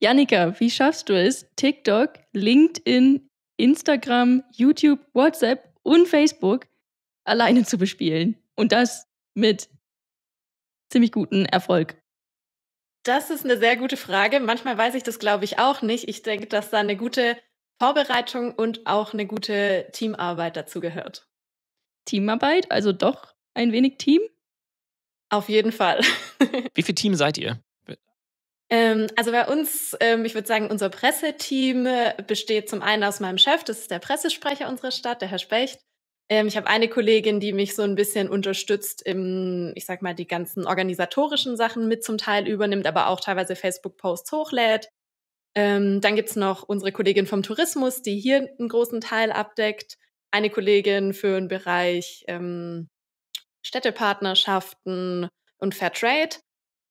Janika, wie schaffst du es, TikTok, LinkedIn, Instagram, YouTube, WhatsApp und Facebook alleine zu bespielen? Und das mit ziemlich gutem Erfolg. Das ist eine sehr gute Frage. Manchmal weiß ich das, glaube ich, auch nicht. Ich denke, dass da eine gute Vorbereitung und auch eine gute Teamarbeit dazu gehört. Teamarbeit, also doch ein wenig Team? Auf jeden Fall. Wie viel Team seid ihr? Ähm, also bei uns, ähm, ich würde sagen, unser Presseteam äh, besteht zum einen aus meinem Chef, das ist der Pressesprecher unserer Stadt, der Herr Specht. Ähm, ich habe eine Kollegin, die mich so ein bisschen unterstützt im, ich sag mal, die ganzen organisatorischen Sachen mit zum Teil übernimmt, aber auch teilweise Facebook-Posts hochlädt. dann gibt's noch unsere Kollegin vom Tourismus, die hier einen großen Teil abdeckt. Eine Kollegin für den Bereich ähm, Städtepartnerschaften und Fairtrade.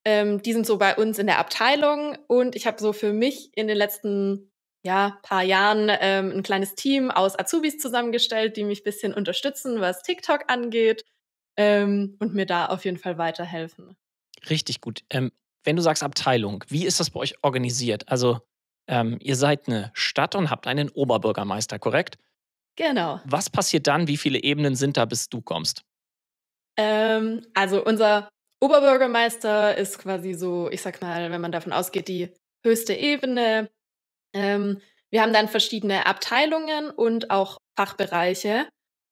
Ähm, die sind so bei uns in der Abteilung und ich habe so für mich in den letzten ja, paar Jahren ähm, ein kleines Team aus Azubis zusammengestellt, die mich ein bisschen unterstützen, was TikTok angeht ähm, und mir da auf jeden Fall weiterhelfen. Richtig gut. Ähm, wenn du sagst Abteilung, wie ist das bei euch organisiert? Also ähm, ihr seid eine Stadt und habt einen Oberbürgermeister, korrekt? Genau. Was passiert dann? Wie viele Ebenen sind da, bis du kommst? Ähm, also unser Oberbürgermeister ist quasi so, ich sag mal, wenn man davon ausgeht, die höchste Ebene. Ähm, wir haben dann verschiedene Abteilungen und auch Fachbereiche.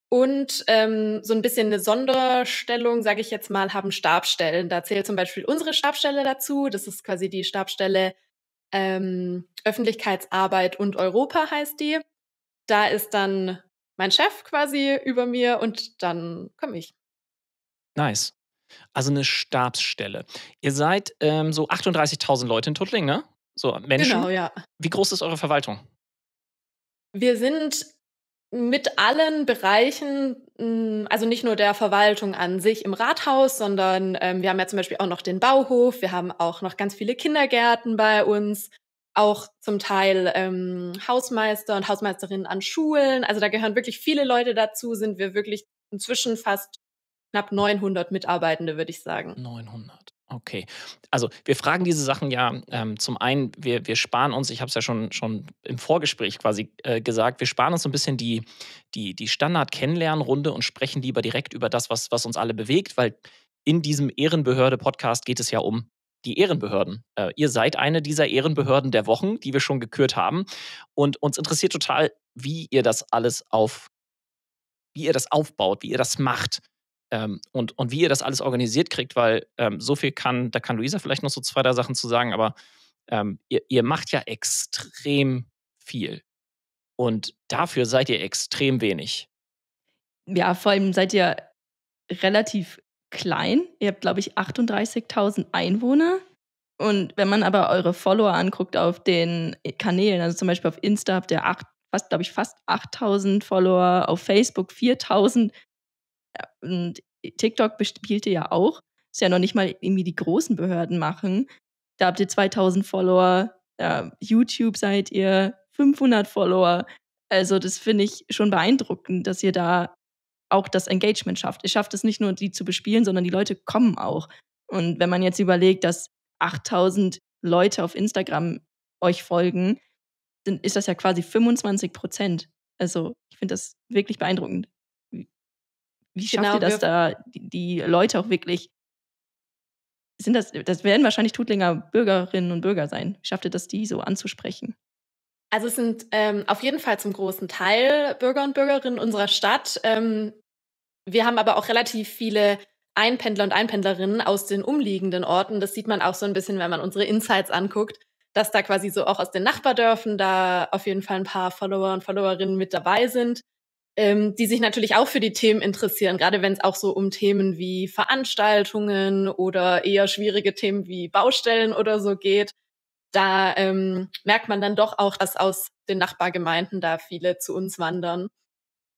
Und ähm, so ein bisschen eine Sonderstellung, sage ich jetzt mal, haben Stabstellen. Da zählt zum Beispiel unsere Stabstelle dazu. Das ist quasi die Stabstelle ähm, Öffentlichkeitsarbeit und Europa heißt die. Da ist dann mein Chef quasi über mir und dann komme ich. Nice. Also eine Stabsstelle. Ihr seid ähm, so 38.000 Leute in Tuttling, ne? So Menschen. Genau, ja. Wie groß ist eure Verwaltung? Wir sind mit allen Bereichen, hm, also nicht nur der Verwaltung an sich im Rathaus, sondern ähm, wir haben ja zum Beispiel auch noch den Bauhof, wir haben auch noch ganz viele Kindergärten bei uns, auch zum Teil ähm, Hausmeister und Hausmeisterinnen an Schulen. Also da gehören wirklich viele Leute dazu, sind wir wirklich inzwischen fast knapp 900 Mitarbeitende, würde ich sagen. 900. Okay. Also wir fragen diese Sachen ja ähm, zum einen, wir, wir sparen uns, ich habe es ja schon, schon im Vorgespräch quasi äh, gesagt, wir sparen uns so ein bisschen die, die, die Standard-Kennenlernrunde und sprechen lieber direkt über das, was, was uns alle bewegt, weil in diesem Ehrenbehörde-Podcast geht es ja um die Ehrenbehörden. Äh, ihr seid eine dieser Ehrenbehörden der Wochen, die wir schon gekürt haben. Und uns interessiert total, wie ihr das alles auf, wie ihr das aufbaut, wie ihr das macht ähm, und, und wie ihr das alles organisiert kriegt, weil ähm, so viel kann, da kann Luisa vielleicht noch so zwei, drei Sachen zu sagen, aber ähm, ihr, ihr macht ja extrem viel. Und dafür seid ihr extrem wenig. Ja, vor allem seid ihr relativ klein. Ihr habt, glaube ich, 38.000 Einwohner. Und wenn man aber eure Follower anguckt auf den äh, Kanälen, also zum Beispiel auf Insta habt ihr acht, fast, glaube ich, fast 8000 Follower, auf Facebook 4000, und TikTok bespielte ja auch, ist ja noch nicht mal irgendwie die großen Behörden machen. Da habt ihr 2000 Follower, YouTube seid ihr 500 Follower. Also das finde ich schon beeindruckend, dass ihr da auch das Engagement schafft. Ihr schafft es nicht nur, die zu bespielen, sondern die Leute kommen auch. Und wenn man jetzt überlegt, dass 8000 Leute auf Instagram euch folgen, dann ist das ja quasi 25 Prozent. Also ich finde das wirklich beeindruckend wie schafft genau, ihr das da, die, die, Leute auch wirklich? Sind das, das werden wahrscheinlich Tutlinger Bürgerinnen und Bürger sein. Wie schafft ihr das, die so anzusprechen? Also es sind ähm, auf jeden Fall zum großen Teil Bürger und Bürgerinnen unserer Stadt. Ähm, wir haben aber auch relativ viele Einpendler und Einpendlerinnen aus den umliegenden Orten. Das sieht man auch so ein bisschen, wenn man unsere Insights anguckt, dass da quasi so auch aus den Nachbardörfern da auf jeden Fall ein paar Follower und Followerinnen mit dabei sind ähm, die sich natürlich auch für die Themen interessieren, gerade wenn es auch so um Themen wie Veranstaltungen oder eher schwierige Themen wie Baustellen oder so geht. Da ähm, merkt man dann doch auch, dass aus den Nachbargemeinden da viele zu uns wandern.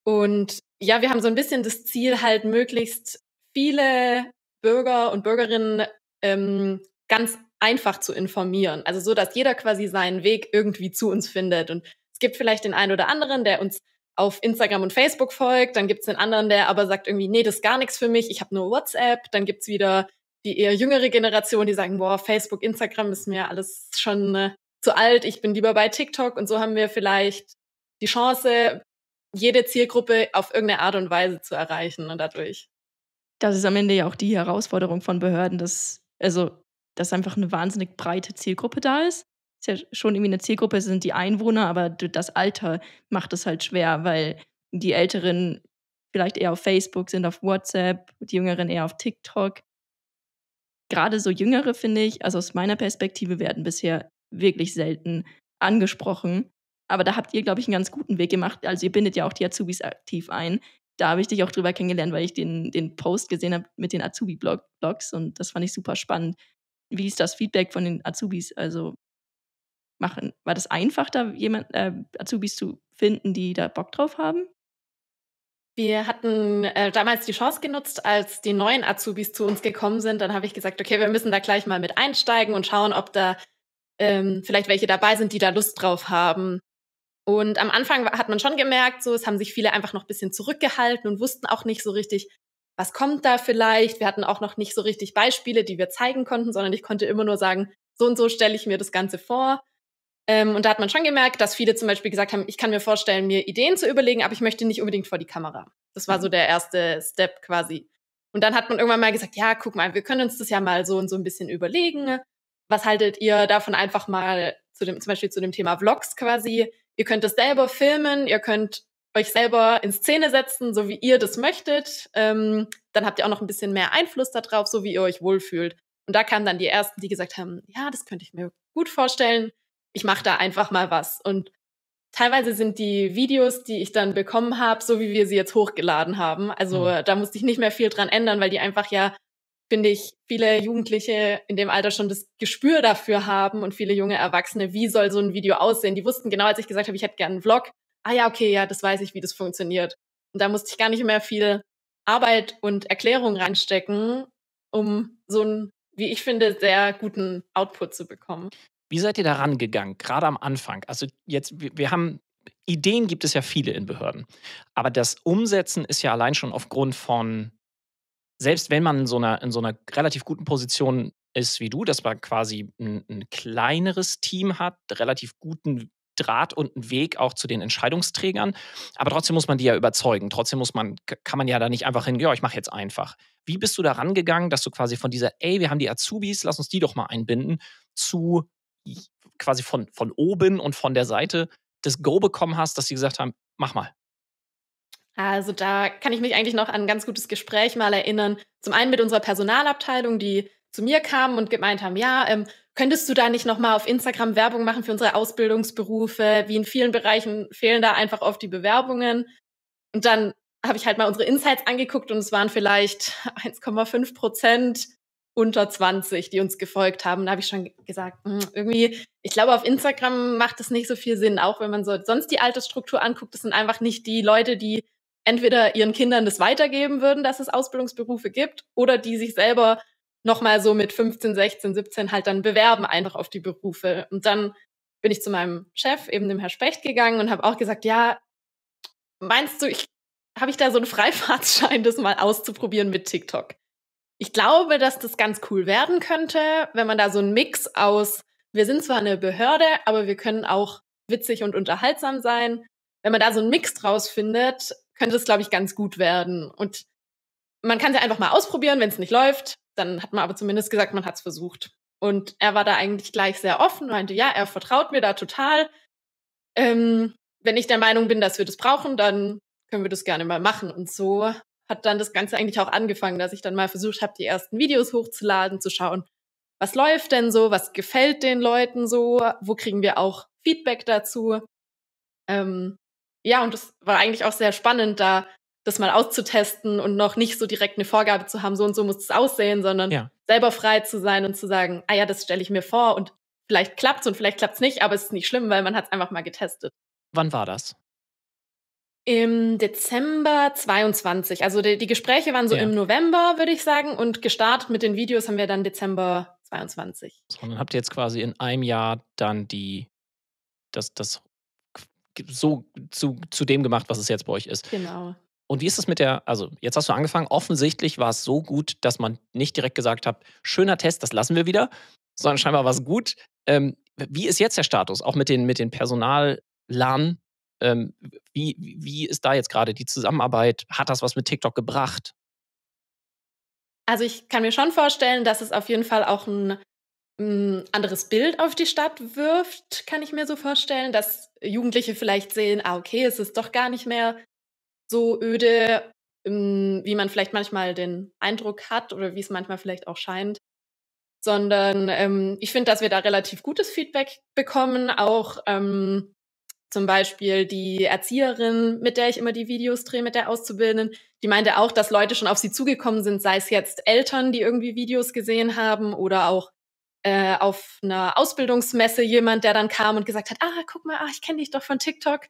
Und ja, wir haben so ein bisschen das Ziel, halt möglichst viele Bürger und Bürgerinnen ähm, ganz einfach zu informieren. Also so, dass jeder quasi seinen Weg irgendwie zu uns findet. Und es gibt vielleicht den einen oder anderen, der uns auf Instagram und Facebook folgt, dann gibt es einen anderen, der aber sagt irgendwie, nee, das ist gar nichts für mich, ich habe nur WhatsApp, dann gibt es wieder die eher jüngere Generation, die sagen, boah, Facebook, Instagram ist mir alles schon äh, zu alt, ich bin lieber bei TikTok und so haben wir vielleicht die Chance, jede Zielgruppe auf irgendeine Art und Weise zu erreichen und ne, dadurch. Das ist am Ende ja auch die Herausforderung von Behörden, dass also dass einfach eine wahnsinnig breite Zielgruppe da ist ist ja schon irgendwie eine Zielgruppe, sind die Einwohner, aber das Alter macht es halt schwer, weil die Älteren vielleicht eher auf Facebook sind, auf WhatsApp, die Jüngeren eher auf TikTok. Gerade so Jüngere, finde ich, also aus meiner Perspektive, werden bisher wirklich selten angesprochen. Aber da habt ihr, glaube ich, einen ganz guten Weg gemacht. Also ihr bindet ja auch die Azubis aktiv ein. Da habe ich dich auch drüber kennengelernt, weil ich den, den Post gesehen habe mit den Azubi-Blogs -Blog und das fand ich super spannend. Wie ist das Feedback von den Azubis? Also machen? War das einfach, da jemand äh, Azubis zu finden, die da Bock drauf haben? Wir hatten äh, damals die Chance genutzt, als die neuen Azubis zu uns gekommen sind. Dann habe ich gesagt, okay, wir müssen da gleich mal mit einsteigen und schauen, ob da ähm, vielleicht welche dabei sind, die da Lust drauf haben. Und am Anfang hat man schon gemerkt, so es haben sich viele einfach noch ein bisschen zurückgehalten und wussten auch nicht so richtig, was kommt da vielleicht. Wir hatten auch noch nicht so richtig Beispiele, die wir zeigen konnten, sondern ich konnte immer nur sagen, so und so stelle ich mir das Ganze vor. Ähm, und da hat man schon gemerkt, dass viele zum Beispiel gesagt haben, ich kann mir vorstellen, mir Ideen zu überlegen, aber ich möchte nicht unbedingt vor die Kamera. Das war so mhm. der erste Step quasi. Und dann hat man irgendwann mal gesagt, ja, guck mal, wir können uns das ja mal so und so ein bisschen überlegen. Was haltet ihr davon einfach mal zu dem, zum Beispiel zu dem Thema Vlogs quasi? Ihr könnt das selber filmen, ihr könnt euch selber in Szene setzen, so wie ihr das möchtet. Ähm, dann habt ihr auch noch ein bisschen mehr Einfluss darauf, so wie ihr euch wohlfühlt. Und da kamen dann die ersten, die gesagt haben, ja, das könnte ich mir gut vorstellen ich mache da einfach mal was. Und teilweise sind die Videos, die ich dann bekommen habe, so wie wir sie jetzt hochgeladen haben. Also mhm. Äh, da musste ich nicht mehr viel dran ändern, weil die einfach ja, finde ich, viele Jugendliche in dem Alter schon das Gespür dafür haben und viele junge Erwachsene, wie soll so ein Video aussehen? Die wussten genau, als ich gesagt habe, ich hätte gerne einen Vlog. Ah ja, okay, ja, das weiß ich, wie das funktioniert. Und da musste ich gar nicht mehr viel Arbeit und Erklärung reinstecken, um so einen, wie ich finde, sehr guten Output zu bekommen. Wie seid ihr da rangegangen, gerade am Anfang? Also jetzt, wir haben, Ideen gibt es ja viele in Behörden, aber das Umsetzen ist ja allein schon aufgrund von, selbst wenn man in so einer, in so einer relativ guten Position ist wie du, dass man quasi ein, ein kleineres Team hat, relativ guten Draht und einen Weg auch zu den Entscheidungsträgern. Aber trotzdem muss man die ja überzeugen. Trotzdem muss man, kann man ja da nicht einfach hin, ja, ich mache jetzt einfach. Wie bist du da rangegangen, dass du quasi von dieser, ey, wir haben die Azubis, lass uns die doch mal einbinden, zu, quasi von, von oben und von der Seite das Go bekommen hast, dass sie gesagt haben, mach mal? Also da kann ich mich eigentlich noch an ein ganz gutes Gespräch mal erinnern. Zum einen mit unserer Personalabteilung, die zu mir kamen und gemeint haben, ja, ähm, könntest du da nicht nochmal auf Instagram Werbung machen für unsere Ausbildungsberufe? Wie in vielen Bereichen fehlen da einfach oft die Bewerbungen. Und dann habe ich halt mal unsere Insights angeguckt und es waren vielleicht 1,5 Prozent unter 20, die uns gefolgt haben. Da habe ich schon gesagt, hm, irgendwie, ich glaube, auf Instagram macht es nicht so viel Sinn, auch wenn man so sonst die Altersstruktur anguckt. Das sind einfach nicht die Leute, die entweder ihren Kindern das weitergeben würden, dass es Ausbildungsberufe gibt, oder die sich selber nochmal so mit 15, 16, 17 halt dann bewerben einfach auf die Berufe. Und dann bin ich zu meinem Chef, eben dem Herr Specht, gegangen und habe auch gesagt, ja, meinst du, ich habe ich da so einen Freifahrtschein, das mal auszuprobieren mit TikTok? ich glaube, dass das ganz cool werden könnte, wenn man da so einen Mix aus, wir sind zwar eine Behörde, aber wir können auch witzig und unterhaltsam sein. Wenn man da so einen Mix draus findet, könnte es, glaube ich, ganz gut werden. Und man kann es ja einfach mal ausprobieren, wenn es nicht läuft. Dann hat man aber zumindest gesagt, man hat es versucht. Und er war da eigentlich gleich sehr offen, meinte, ja, er vertraut mir da total. Ähm, wenn ich der Meinung bin, dass wir das brauchen, dann können wir das gerne mal machen. Und so hat dann das Ganze eigentlich auch angefangen, dass ich dann mal versucht habe, die ersten Videos hochzuladen, zu schauen, was läuft denn so, was gefällt den Leuten so, wo kriegen wir auch Feedback dazu. Ähm, ja, und das war eigentlich auch sehr spannend, da das mal auszutesten und noch nicht so direkt eine Vorgabe zu haben, so und so muss es aussehen, sondern ja. selber frei zu sein und zu sagen, ah ja, das stelle ich mir vor und vielleicht klappt's und vielleicht klappt's nicht, aber es ist nicht schlimm, weil man hat es einfach mal getestet. Wann war das? Im Dezember 22. Also die, die Gespräche waren so ja. im November, würde ich sagen. Und gestartet mit den Videos haben wir dann Dezember 22. Und dann habt ihr jetzt quasi in einem Jahr dann die, das, das so zu, zu dem gemacht, was es jetzt bei euch ist. Genau. Und wie ist es mit der, also jetzt hast du angefangen, offensichtlich war es so gut, dass man nicht direkt gesagt hat, schöner Test, das lassen wir wieder, sondern scheinbar war es gut. Ähm, wie ist jetzt der Status, auch mit den, mit den Personallern ähm, wie, wie ist da jetzt gerade die Zusammenarbeit? Hat das was mit TikTok gebracht? Also ich kann mir schon vorstellen, dass es auf jeden Fall auch ein ein mm, anderes Bild auf die Stadt wirft, kann ich mir so vorstellen, dass Jugendliche vielleicht sehen, ah, okay, es ist doch gar nicht mehr so öde, mm, wie man vielleicht manchmal den Eindruck hat oder wie es manchmal vielleicht auch scheint, sondern ähm, ich finde, dass wir da relativ gutes Feedback bekommen, auch ähm, zum Beispiel die Erzieherin, mit der ich immer die Videos drehe, mit der Auszubildenden, die meinte auch, dass Leute schon auf sie zugekommen sind, sei es jetzt Eltern, die irgendwie Videos gesehen haben oder auch äh, auf einer Ausbildungsmesse jemand, der dann kam und gesagt hat, ah, guck mal, ah, ich kenne dich doch von TikTok.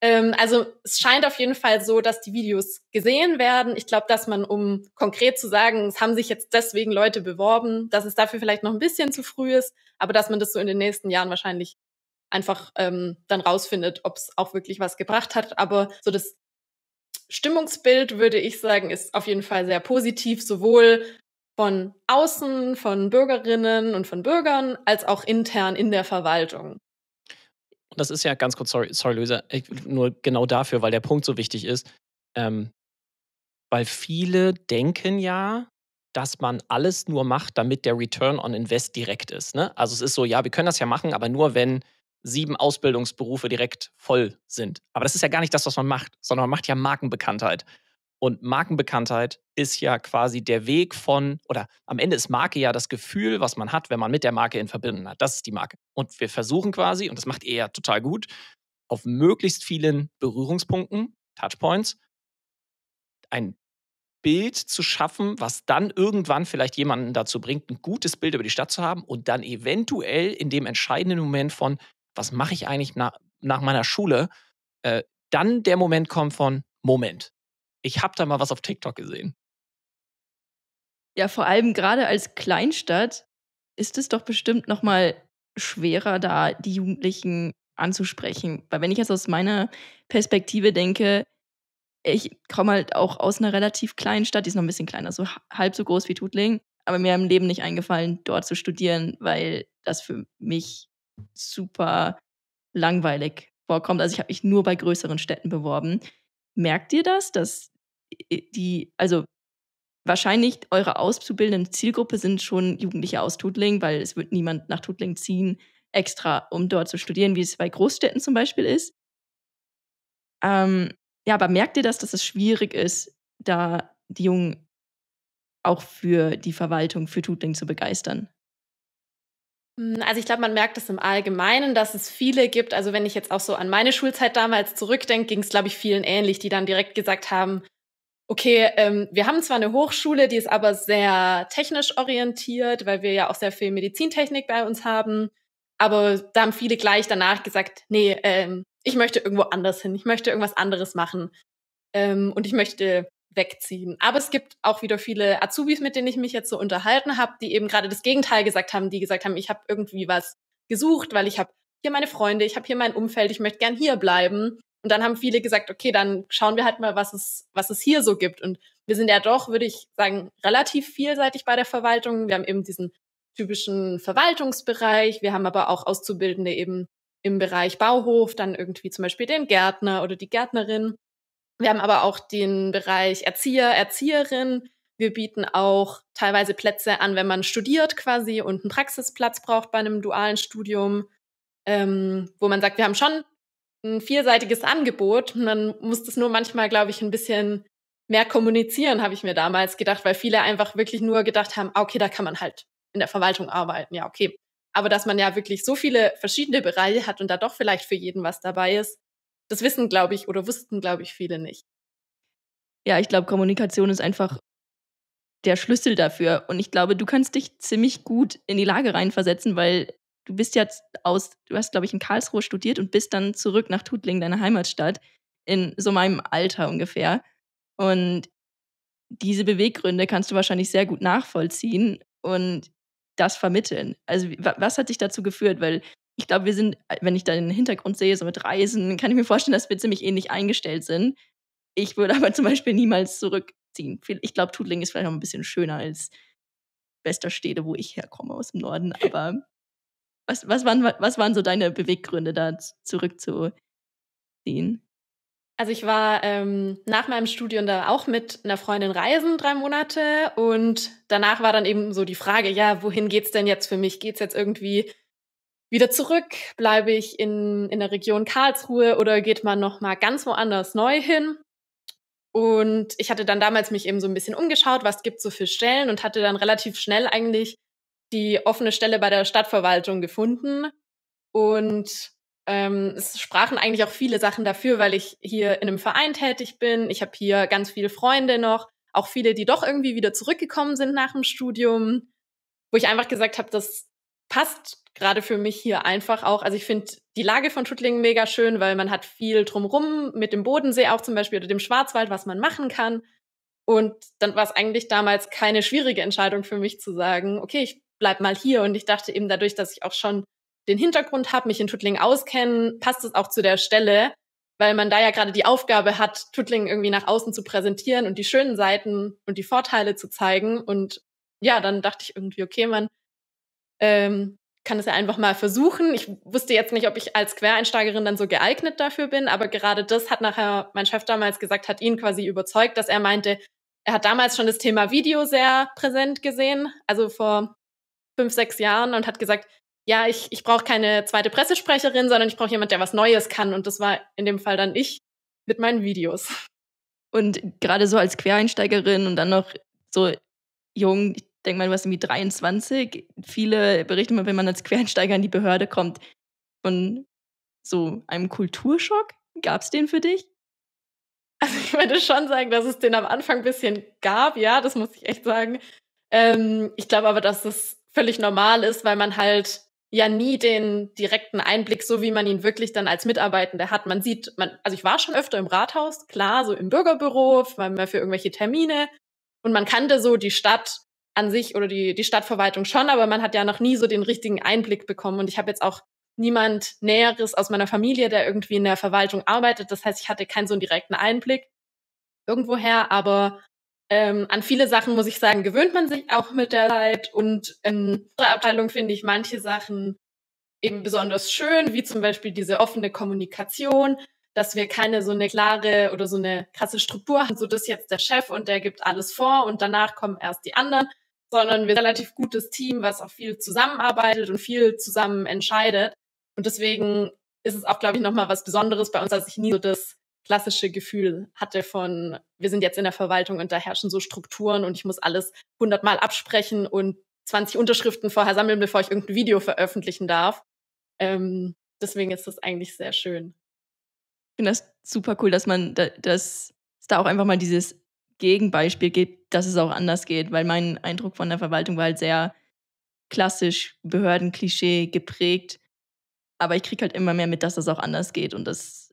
Ähm, also es scheint auf jeden Fall so, dass die Videos gesehen werden. Ich glaube, dass man, um konkret zu sagen, es haben sich jetzt deswegen Leute beworben, dass es dafür vielleicht noch ein bisschen zu früh ist, aber dass man das so in den nächsten Jahren wahrscheinlich einfach ähm, dann rausfindet, ob es auch wirklich was gebracht hat. Aber so das Stimmungsbild, würde ich sagen, ist auf jeden Fall sehr positiv, sowohl von außen, von Bürgerinnen und von Bürgern, als auch intern in der Verwaltung. Das ist ja ganz kurz, sorry, sorry Luisa, ich, nur genau dafür, weil der Punkt so wichtig ist. Ähm, weil viele denken ja, dass man alles nur macht, damit der Return on Invest direkt ist. Ne? Also es ist so, ja, wir können das ja machen, aber nur wenn sieben Ausbildungsberufe direkt voll sind. Aber das ist ja gar nicht das, was man macht, sondern man macht ja Markenbekanntheit. Und Markenbekanntheit ist ja quasi der Weg von, oder am Ende ist Marke ja das Gefühl, was man hat, wenn man mit der Marke in Verbindung hat. Das ist die Marke. Und wir versuchen quasi, und das macht er ja total gut, auf möglichst vielen Berührungspunkten, Touchpoints, ein Bild zu schaffen, was dann irgendwann vielleicht jemanden dazu bringt, ein gutes Bild über die Stadt zu haben und dann eventuell in dem entscheidenden Moment von, was mache ich eigentlich nach, nach meiner Schule, äh, dann der Moment kommt von, Moment, ich habe da mal was auf TikTok gesehen. Ja, vor allem gerade als Kleinstadt ist es doch bestimmt noch mal schwerer, da die Jugendlichen anzusprechen. Weil wenn ich jetzt aus meiner Perspektive denke, ich komme halt auch aus einer relativ kleinen Stadt, die ist noch ein bisschen kleiner, so halb so groß wie Tutling, aber mir im Leben nicht eingefallen, dort zu studieren, weil das für mich super langweilig vorkommt. Also ich habe mich nur bei größeren Städten beworben. Merkt ihr das, dass die, also wahrscheinlich eure auszubildende Zielgruppe sind schon Jugendliche aus Tutling, weil es wird niemand nach Tutling ziehen, extra, um dort zu studieren, wie es bei Großstädten zum Beispiel ist. Ähm, ja, aber merkt ihr das, dass es schwierig ist, da die Jungen auch für die Verwaltung, für Tutling zu begeistern? Hm, also ich glaube, man merkt es im Allgemeinen, dass es viele gibt. Also wenn ich jetzt auch so an meine Schulzeit damals zurückdenke, ging es, glaube ich, vielen ähnlich, die dann direkt gesagt haben, okay, ähm, wir haben zwar eine Hochschule, die ist aber sehr technisch orientiert, weil wir ja auch sehr viel Medizintechnik bei uns haben, aber da haben viele gleich danach gesagt, nee, ähm, ich möchte irgendwo anders hin, ich möchte irgendwas anderes machen ähm, und ich möchte wegziehen. Aber es gibt auch wieder viele Azubis, mit denen ich mich jetzt so unterhalten habe, die eben gerade das Gegenteil gesagt haben, die gesagt haben, ich habe irgendwie was gesucht, weil ich habe hier meine Freunde, ich habe hier mein Umfeld, ich möchte gern hier bleiben. Und dann haben viele gesagt, okay, dann schauen wir halt mal, was es, was es hier so gibt. Und wir sind ja doch, würde ich sagen, relativ vielseitig bei der Verwaltung. Wir haben eben diesen typischen Verwaltungsbereich. Wir haben aber auch Auszubildende eben im Bereich Bauhof, dann irgendwie zum Beispiel den Gärtner oder die Gärtnerin. Wir haben aber auch den Bereich Erzieher, Erzieherin. Wir bieten auch teilweise Plätze an, wenn man studiert quasi und einen Praxisplatz braucht bei einem dualen Studium, ähm, wo man sagt, wir haben schon ein vielseitiges Angebot. Man muss das nur manchmal, glaube ich, ein bisschen mehr kommunizieren, habe ich mir damals gedacht, weil viele einfach wirklich nur gedacht haben, ah, okay, da kann man halt in der Verwaltung arbeiten, ja, okay. Aber dass man ja wirklich so viele verschiedene Bereiche hat und da doch vielleicht für jeden was dabei ist, das wissen, glaube ich, oder wussten, glaube ich, viele nicht. Ja, ich glaube, Kommunikation ist einfach der Schlüssel dafür. Und ich glaube, du kannst dich ziemlich gut in die Lage reinversetzen, weil du bist jetzt aus, du hast, glaube ich, in Karlsruhe studiert und bist dann zurück nach Tutling, deine Heimatstadt, in so meinem Alter ungefähr. Und diese Beweggründe kannst du wahrscheinlich sehr gut nachvollziehen und das vermitteln. Also was hat dich dazu geführt? Weil ich glaube, wir sind, äh, wenn ich da den Hintergrund sehe, so mit Reisen, kann ich mir vorstellen, dass wir ziemlich ähnlich eingestellt sind. Ich würde aber zum Beispiel niemals zurückziehen. Ich glaube, Tutling ist vielleicht noch ein bisschen schöner als bester Städte, wo ich herkomme aus dem Norden. Aber was, was, waren, was waren so deine Beweggründe, da zurückzuziehen? Also ich war ähm, nach meinem Studium da auch mit einer Freundin reisen, drei Monate. Und danach war dann eben so die Frage, ja, wohin geht's denn jetzt für mich? Geht's jetzt irgendwie wieder zurück? Bleibe ich in, in der Region Karlsruhe oder geht man nochmal ganz woanders neu hin? Und ich hatte dann damals mich eben so ein bisschen umgeschaut, was gibt so für Stellen und hatte dann relativ schnell eigentlich die offene Stelle bei der Stadtverwaltung gefunden. Und ähm, es sprachen eigentlich auch viele Sachen dafür, weil ich hier in einem Verein tätig bin. Ich habe hier ganz viele Freunde noch, auch viele, die doch irgendwie wieder zurückgekommen sind nach dem Studium, wo ich einfach gesagt habe, das passt gerade für mich hier einfach auch. Also ich finde die Lage von Tuttlingen mega schön, weil man hat viel drumrum mit dem Bodensee auch zum Beispiel oder dem Schwarzwald, was man machen kann. Und dann war es eigentlich damals keine schwierige Entscheidung für mich zu sagen, okay, ich bleib mal hier. Und ich dachte eben dadurch, dass ich auch schon den Hintergrund habe, mich in Tuttlingen auskennen, passt es auch zu der Stelle, weil man da ja gerade die Aufgabe hat, Tuttlingen irgendwie nach außen zu präsentieren und die schönen Seiten und die Vorteile zu zeigen. Und ja, dann dachte ich irgendwie, okay, man ähm, kann es ja einfach mal versuchen. Ich wusste jetzt nicht, ob ich als Quereinsteigerin dann so geeignet dafür bin, aber gerade das hat nachher mein Chef damals gesagt, hat ihn quasi überzeugt, dass er meinte, er hat damals schon das Thema Video sehr präsent gesehen, also vor fünf, sechs Jahren und hat gesagt, ja, ich, ich brauche keine zweite Pressesprecherin, sondern ich brauche jemand, der was Neues kann. Und das war in dem Fall dann ich mit meinen Videos. Und gerade so als Quereinsteigerin und dann noch so jung, denk mal, du warst irgendwie 23. Viele berichten immer, wenn man als Quereinsteiger in die Behörde kommt, von so einem Kulturschock. Gab es den für dich? Also ich würde schon sagen, dass es den am Anfang ein bisschen gab, ja, das muss ich echt sagen. Ähm, ich glaube aber, dass es völlig normal ist, weil man halt ja nie den direkten Einblick, so wie man ihn wirklich dann als Mitarbeitender hat. Man sieht, man, also ich war schon öfter im Rathaus, klar, so im Bürgerbüro, weil man für irgendwelche Termine. Und man kannte so die Stadt an sich oder die, die Stadtverwaltung schon, aber man hat ja noch nie so den richtigen Einblick bekommen. Und ich habe jetzt auch niemand Näheres aus meiner Familie, der irgendwie in der Verwaltung arbeitet. Das heißt, ich hatte keinen so einen direkten Einblick irgendwoher, aber ähm, an viele Sachen, muss ich sagen, gewöhnt man sich auch mit der Zeit. Und in unserer Abteilung finde ich manche Sachen eben besonders schön, wie zum Beispiel diese offene Kommunikation, dass wir keine so eine klare oder so eine krasse Struktur haben, so das ist jetzt der Chef und der gibt alles vor und danach kommen erst die anderen, sondern wir sind ein relativ gutes Team, was auch viel zusammenarbeitet und viel zusammen entscheidet. Und deswegen ist es auch, glaube ich, nochmal was Besonderes bei uns, dass ich nie so das klassische Gefühl hatte von, wir sind jetzt in der Verwaltung und da herrschen so Strukturen und ich muss alles hundertmal absprechen und 20 Unterschriften vorher sammeln, bevor ich irgendein Video veröffentlichen darf. Ähm, deswegen ist das eigentlich sehr schön. Ich finde das super cool, dass man da, dass da auch einfach mal dieses Gegenbeispiel gibt, dass es auch anders geht, weil mein Eindruck von der Verwaltung war halt sehr klassisch, Behördenklischee geprägt. Aber ich kriege halt immer mehr mit, dass das auch anders geht und das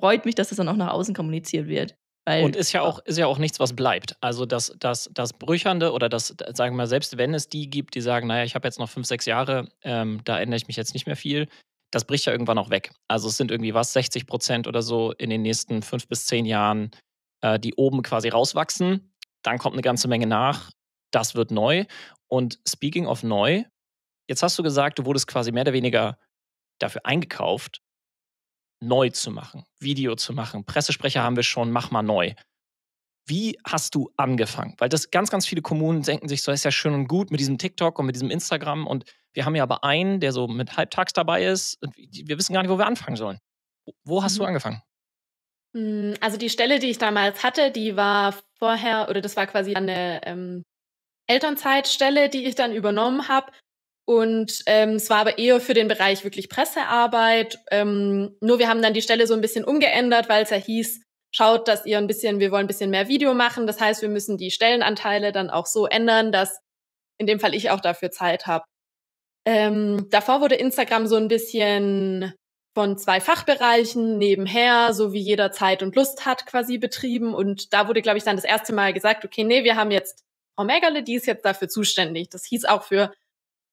freut mich, dass das dann auch nach außen kommuniziert wird. Weil und ist ja auch, ist ja auch nichts, was bleibt. Also das, das, das Brüchernde oder das, sagen wir mal, selbst wenn es die gibt, die sagen, naja, ich habe jetzt noch fünf, sechs Jahre, ähm, da ändere ich mich jetzt nicht mehr viel, das bricht ja irgendwann auch weg. Also es sind irgendwie was, 60 Prozent oder so in den nächsten fünf bis zehn Jahren äh, die oben quasi rauswachsen. Dann kommt eine ganze Menge nach. Das wird neu. Und speaking of neu, jetzt hast du gesagt, du wurdest quasi mehr oder weniger dafür eingekauft, neu zu machen, Video zu machen. Pressesprecher haben wir schon, mach mal neu. Wie hast du angefangen? Weil das ganz, ganz viele Kommunen denken sich, so ist ja schön und gut mit diesem TikTok und mit diesem Instagram. Und wir haben ja aber einen, der so mit halbtags dabei ist. Und wir wissen gar nicht, wo wir anfangen sollen. Wo hast mhm. du angefangen? Mm, also die Stelle, die ich damals hatte, die war vorher, oder das war quasi eine ähm, Elternzeitstelle, die ich dann übernommen habe. Und ähm, es war aber eher für den Bereich wirklich Pressearbeit. Ähm, nur wir haben dann die Stelle so ein bisschen umgeändert, weil es ja hieß, schaut, dass ihr ein bisschen, wir wollen ein bisschen mehr Video machen. Das heißt, wir müssen die Stellenanteile dann auch so ändern, dass in dem Fall ich auch dafür Zeit habe. Ähm, davor wurde Instagram so ein bisschen von zwei Fachbereichen nebenher, so wie jeder Zeit und Lust hat, quasi betrieben. Und da wurde, glaube ich, dann das erste Mal gesagt, okay, nee, wir haben jetzt Frau Meggerle, die ist jetzt dafür zuständig. Das hieß auch für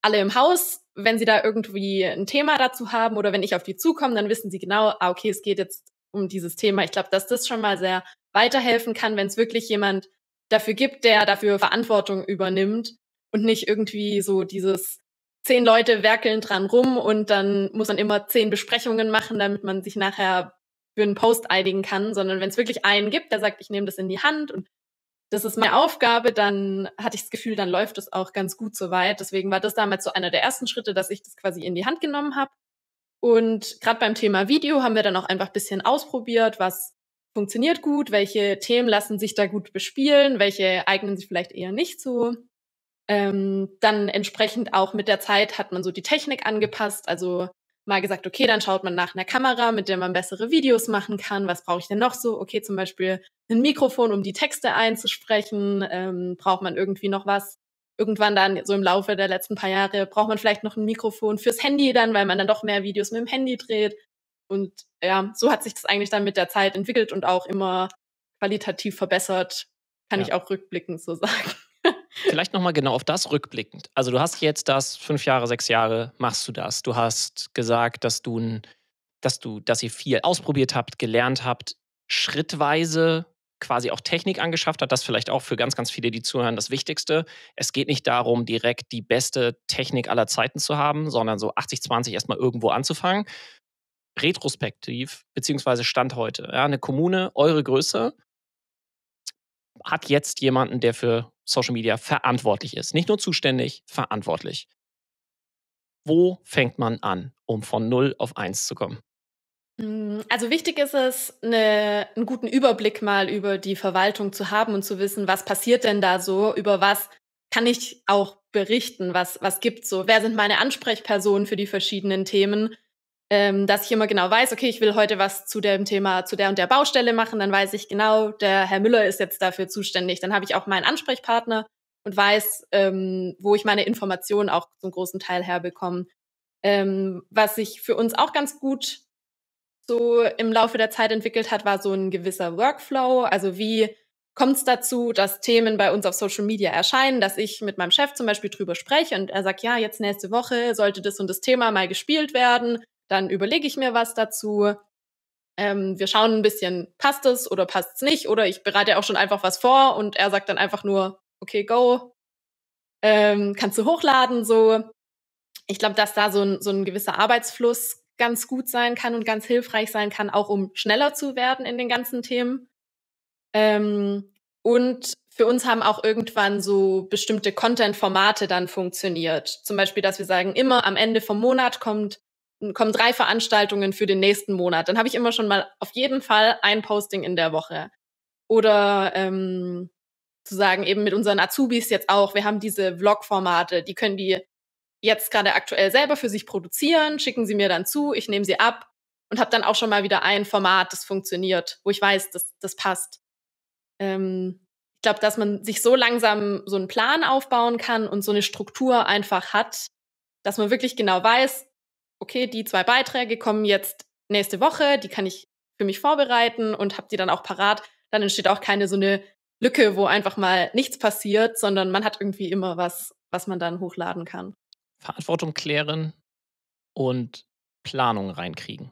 alle im Haus, wenn sie da irgendwie ein Thema dazu haben oder wenn ich auf die zukomme, dann wissen sie genau, ah, okay, es geht jetzt um dieses Thema. Ich glaube, dass das schon mal sehr weiterhelfen kann, wenn es wirklich jemand dafür gibt, der dafür Verantwortung übernimmt und nicht irgendwie so dieses zehn Leute werkeln dran rum und dann muss man immer zehn Besprechungen machen, damit man sich nachher für einen Post einigen kann, sondern wenn es wirklich einen gibt, der sagt, ich nehme das in die Hand und das ist meine Aufgabe, dann hatte ich das Gefühl, dann läuft es auch ganz gut soweit. Deswegen war das damals so einer der ersten Schritte, dass ich das quasi in die Hand genommen habe. Und gerade beim Thema Video haben wir dann auch einfach ein bisschen ausprobiert, was funktioniert gut, welche Themen lassen sich da gut bespielen, welche eignen sich vielleicht eher nicht so. Ähm, dann entsprechend auch mit der Zeit hat man so die Technik angepasst, also mal gesagt, okay, dann schaut man nach einer Kamera, mit der man bessere Videos machen kann. Was brauche ich denn noch so? Okay, zum Beispiel ein Mikrofon, um die Texte einzusprechen. Ähm, braucht man irgendwie noch was? Irgendwann dann, so im Laufe der letzten paar Jahre, braucht man vielleicht noch ein Mikrofon fürs Handy dann, weil man dann doch mehr Videos mit dem Handy dreht. Und ja, so hat sich das eigentlich dann mit der Zeit entwickelt und auch immer qualitativ verbessert, kann ja. ich auch rückblickend so sagen. Vielleicht nochmal genau auf das rückblickend. Also du hast jetzt das, fünf Jahre, sechs Jahre machst du das. Du hast gesagt, dass du, dass du, dass ihr viel ausprobiert habt, gelernt habt, schrittweise quasi auch Technik angeschafft hat. Das vielleicht auch für ganz, ganz viele, die zuhören, das Wichtigste. Es geht nicht darum, direkt die beste Technik aller Zeiten zu haben, sondern so 80, 20 erstmal irgendwo anzufangen. Retrospektiv, beziehungsweise Stand heute. Ja, eine Kommune, eure Größe, hat jetzt jemanden, der für Social Media verantwortlich ist. Nicht nur zuständig, verantwortlich. Wo fängt man an, um von 0 auf 1 zu kommen? Hm, also wichtig ist es, eine, einen guten Überblick mal über die Verwaltung zu haben und zu wissen, was passiert denn da so, über was kann ich auch berichten, was, was gibt so, wer sind meine Ansprechpersonen für die verschiedenen Themen ähm, dass ich immer genau weiß, okay, ich will heute was zu dem Thema, zu der und der Baustelle machen, dann weiß ich genau, der Herr Müller ist jetzt dafür zuständig. Dann habe ich auch meinen Ansprechpartner und weiß, ähm, wo ich meine Informationen auch zum großen Teil herbekomme. Ähm, was sich für uns auch ganz gut so im Laufe der Zeit entwickelt hat, war so ein gewisser Workflow. Also wie kommt es dazu, dass Themen bei uns auf Social Media erscheinen, dass ich mit meinem Chef zum Beispiel drüber spreche und er sagt, ja, jetzt nächste Woche sollte das und das Thema mal gespielt werden dann überlege ich mir was dazu. Ähm, wir schauen ein bisschen, passt es oder passt es nicht? Oder ich bereite auch schon einfach was vor und er sagt dann einfach nur, okay, go, ähm, kannst du hochladen, so. Ich glaube, dass da so ein, so ein gewisser Arbeitsfluss ganz gut sein kann und ganz hilfreich sein kann, auch um schneller zu werden in den ganzen Themen. Ähm, und für uns haben auch irgendwann so bestimmte Content-Formate dann funktioniert. Zum Beispiel, dass wir sagen, immer am Ende vom Monat kommt kommen drei Veranstaltungen für den nächsten Monat. Dann habe ich immer schon mal auf jeden Fall ein Posting in der Woche. Oder ähm, zu sagen, eben mit unseren Azubis jetzt auch, wir haben diese Vlog-Formate, die können die jetzt gerade aktuell selber für sich produzieren, schicken sie mir dann zu, ich nehme sie ab und habe dann auch schon mal wieder ein Format, das funktioniert, wo ich weiß, dass das passt. Ähm, ich glaube, dass man sich so langsam so einen Plan aufbauen kann und so eine Struktur einfach hat, dass man wirklich genau weiß, okay, die zwei Beiträge kommen jetzt nächste Woche, die kann ich für mich vorbereiten und habe die dann auch parat. Dann entsteht auch keine so eine Lücke, wo einfach mal nichts passiert, sondern man hat irgendwie immer was, was man dann hochladen kann. Verantwortung klären und Planung reinkriegen.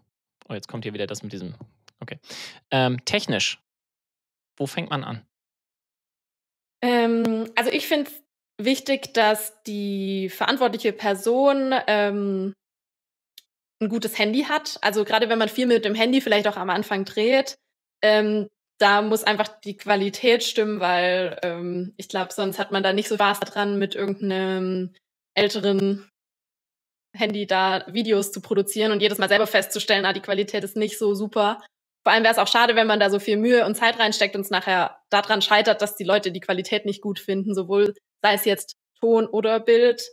Oh, jetzt kommt hier wieder das mit diesem. Okay. Ähm, technisch, wo fängt man an? Ähm, also ich finde es wichtig, dass die verantwortliche Person ähm, ein gutes Handy hat. Also gerade wenn man viel mit dem Handy vielleicht auch am Anfang dreht, ähm, da muss einfach die Qualität stimmen, weil ähm, ich glaube, sonst hat man da nicht so Spaß dran, mit irgendeinem älteren Handy da Videos zu produzieren und jedes Mal selber festzustellen, ah, die Qualität ist nicht so super. Vor allem wäre es auch schade, wenn man da so viel Mühe und Zeit reinsteckt und es nachher daran scheitert, dass die Leute die Qualität nicht gut finden, sowohl sei es jetzt Ton oder Bild.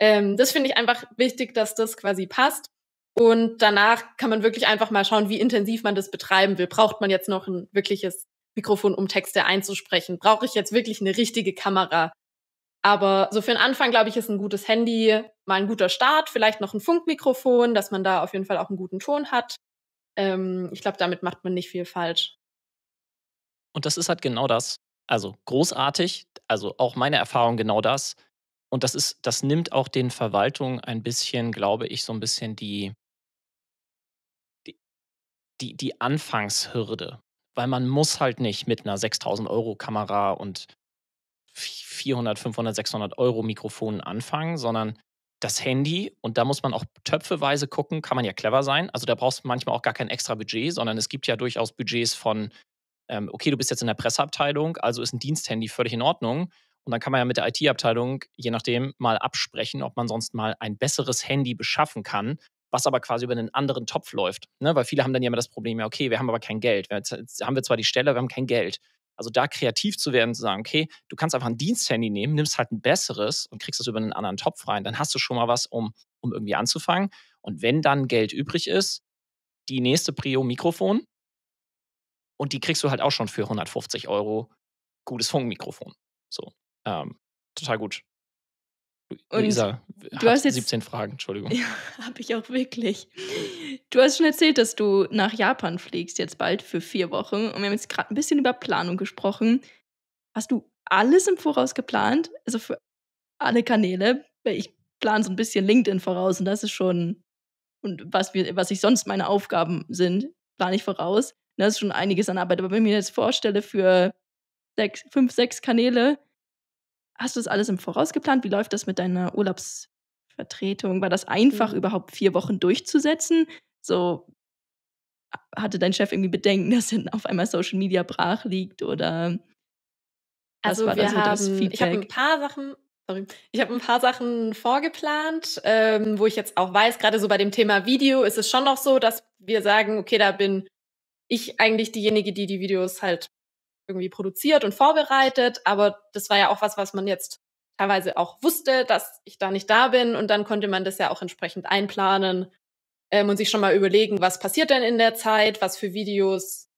Ähm, das finde ich einfach wichtig, dass das quasi passt. Und danach kann man wirklich einfach mal schauen, wie intensiv man das betreiben will. Braucht man jetzt noch ein wirkliches Mikrofon, um Texte einzusprechen? Brauche ich jetzt wirklich eine richtige Kamera? Aber so für den Anfang, glaube ich, ist ein gutes Handy mal ein guter Start. Vielleicht noch ein Funkmikrofon, dass man da auf jeden Fall auch einen guten Ton hat. Ähm, ich glaube, damit macht man nicht viel falsch. Und das ist halt genau das. Also großartig. Also auch meine Erfahrung genau das. Und das ist, das nimmt auch den Verwaltungen ein bisschen, glaube ich, so ein bisschen die, die, die Anfangshürde. Weil man muss halt nicht mit einer 6000 Euro Kamera und 400, 500, 600 Euro Mikrofonen anfangen, sondern das Handy und da muss man auch töpfeweise gucken, kann man ja clever sein. Also da brauchst du manchmal auch gar kein extra Budget, sondern es gibt ja durchaus Budgets von, ähm, okay, du bist jetzt in der Presseabteilung, also ist ein Diensthandy völlig in Ordnung. Und dann kann man ja mit der IT-Abteilung, je nachdem, mal absprechen, ob man sonst mal ein besseres Handy beschaffen kann, was aber quasi über einen anderen Topf läuft. Ne? Weil viele haben dann ja immer das Problem, ja, okay, wir haben aber kein Geld. jetzt haben wir zwar die Stelle, wir haben kein Geld. Also da kreativ zu werden, zu sagen, okay, du kannst einfach ein Diensthandy nehmen, nimmst halt ein besseres und kriegst das über einen anderen Topf rein. Dann hast du schon mal was, um, um irgendwie anzufangen. Und wenn dann Geld übrig ist, die nächste Prio Mikrofon. Und die kriegst du halt auch schon für 150 Euro gutes Funkmikrofon. So, ähm, total gut. Und Lisa, du hast jetzt 17 Fragen, Entschuldigung. Ja, habe ich auch wirklich. Du hast schon erzählt, dass du nach Japan fliegst, jetzt bald für vier Wochen. Und wir haben jetzt gerade ein bisschen über Planung gesprochen. Hast du alles im Voraus geplant? Also für alle Kanäle? Weil ich plane so ein bisschen LinkedIn voraus und das ist schon. Und was, wir, was ich sonst meine Aufgaben sind, plane ich voraus. Und das ist schon einiges an Arbeit. Aber wenn ich mir jetzt vorstelle, für sechs, fünf, sechs Kanäle, hast du das alles im Voraus geplant? Wie läuft das mit deiner Urlaubsvertretung? War das einfach, mhm. überhaupt vier Wochen durchzusetzen? So hatte dein Chef irgendwie Bedenken, dass dann auf einmal Social Media brach liegt oder was also war wir das, haben, das Feedback? Ich habe ein paar Sachen Sorry. Ich habe ein paar Sachen vorgeplant, ähm, wo ich jetzt auch weiß, gerade so bei dem Thema Video ist es schon noch so, dass wir sagen, okay, da bin ich eigentlich diejenige, die die Videos halt irgendwie produziert und vorbereitet, aber das war ja auch was, was man jetzt teilweise auch wusste, dass ich da nicht da bin und dann konnte man das ja auch entsprechend einplanen ähm, und sich schon mal überlegen, was passiert denn in der Zeit, was für Videos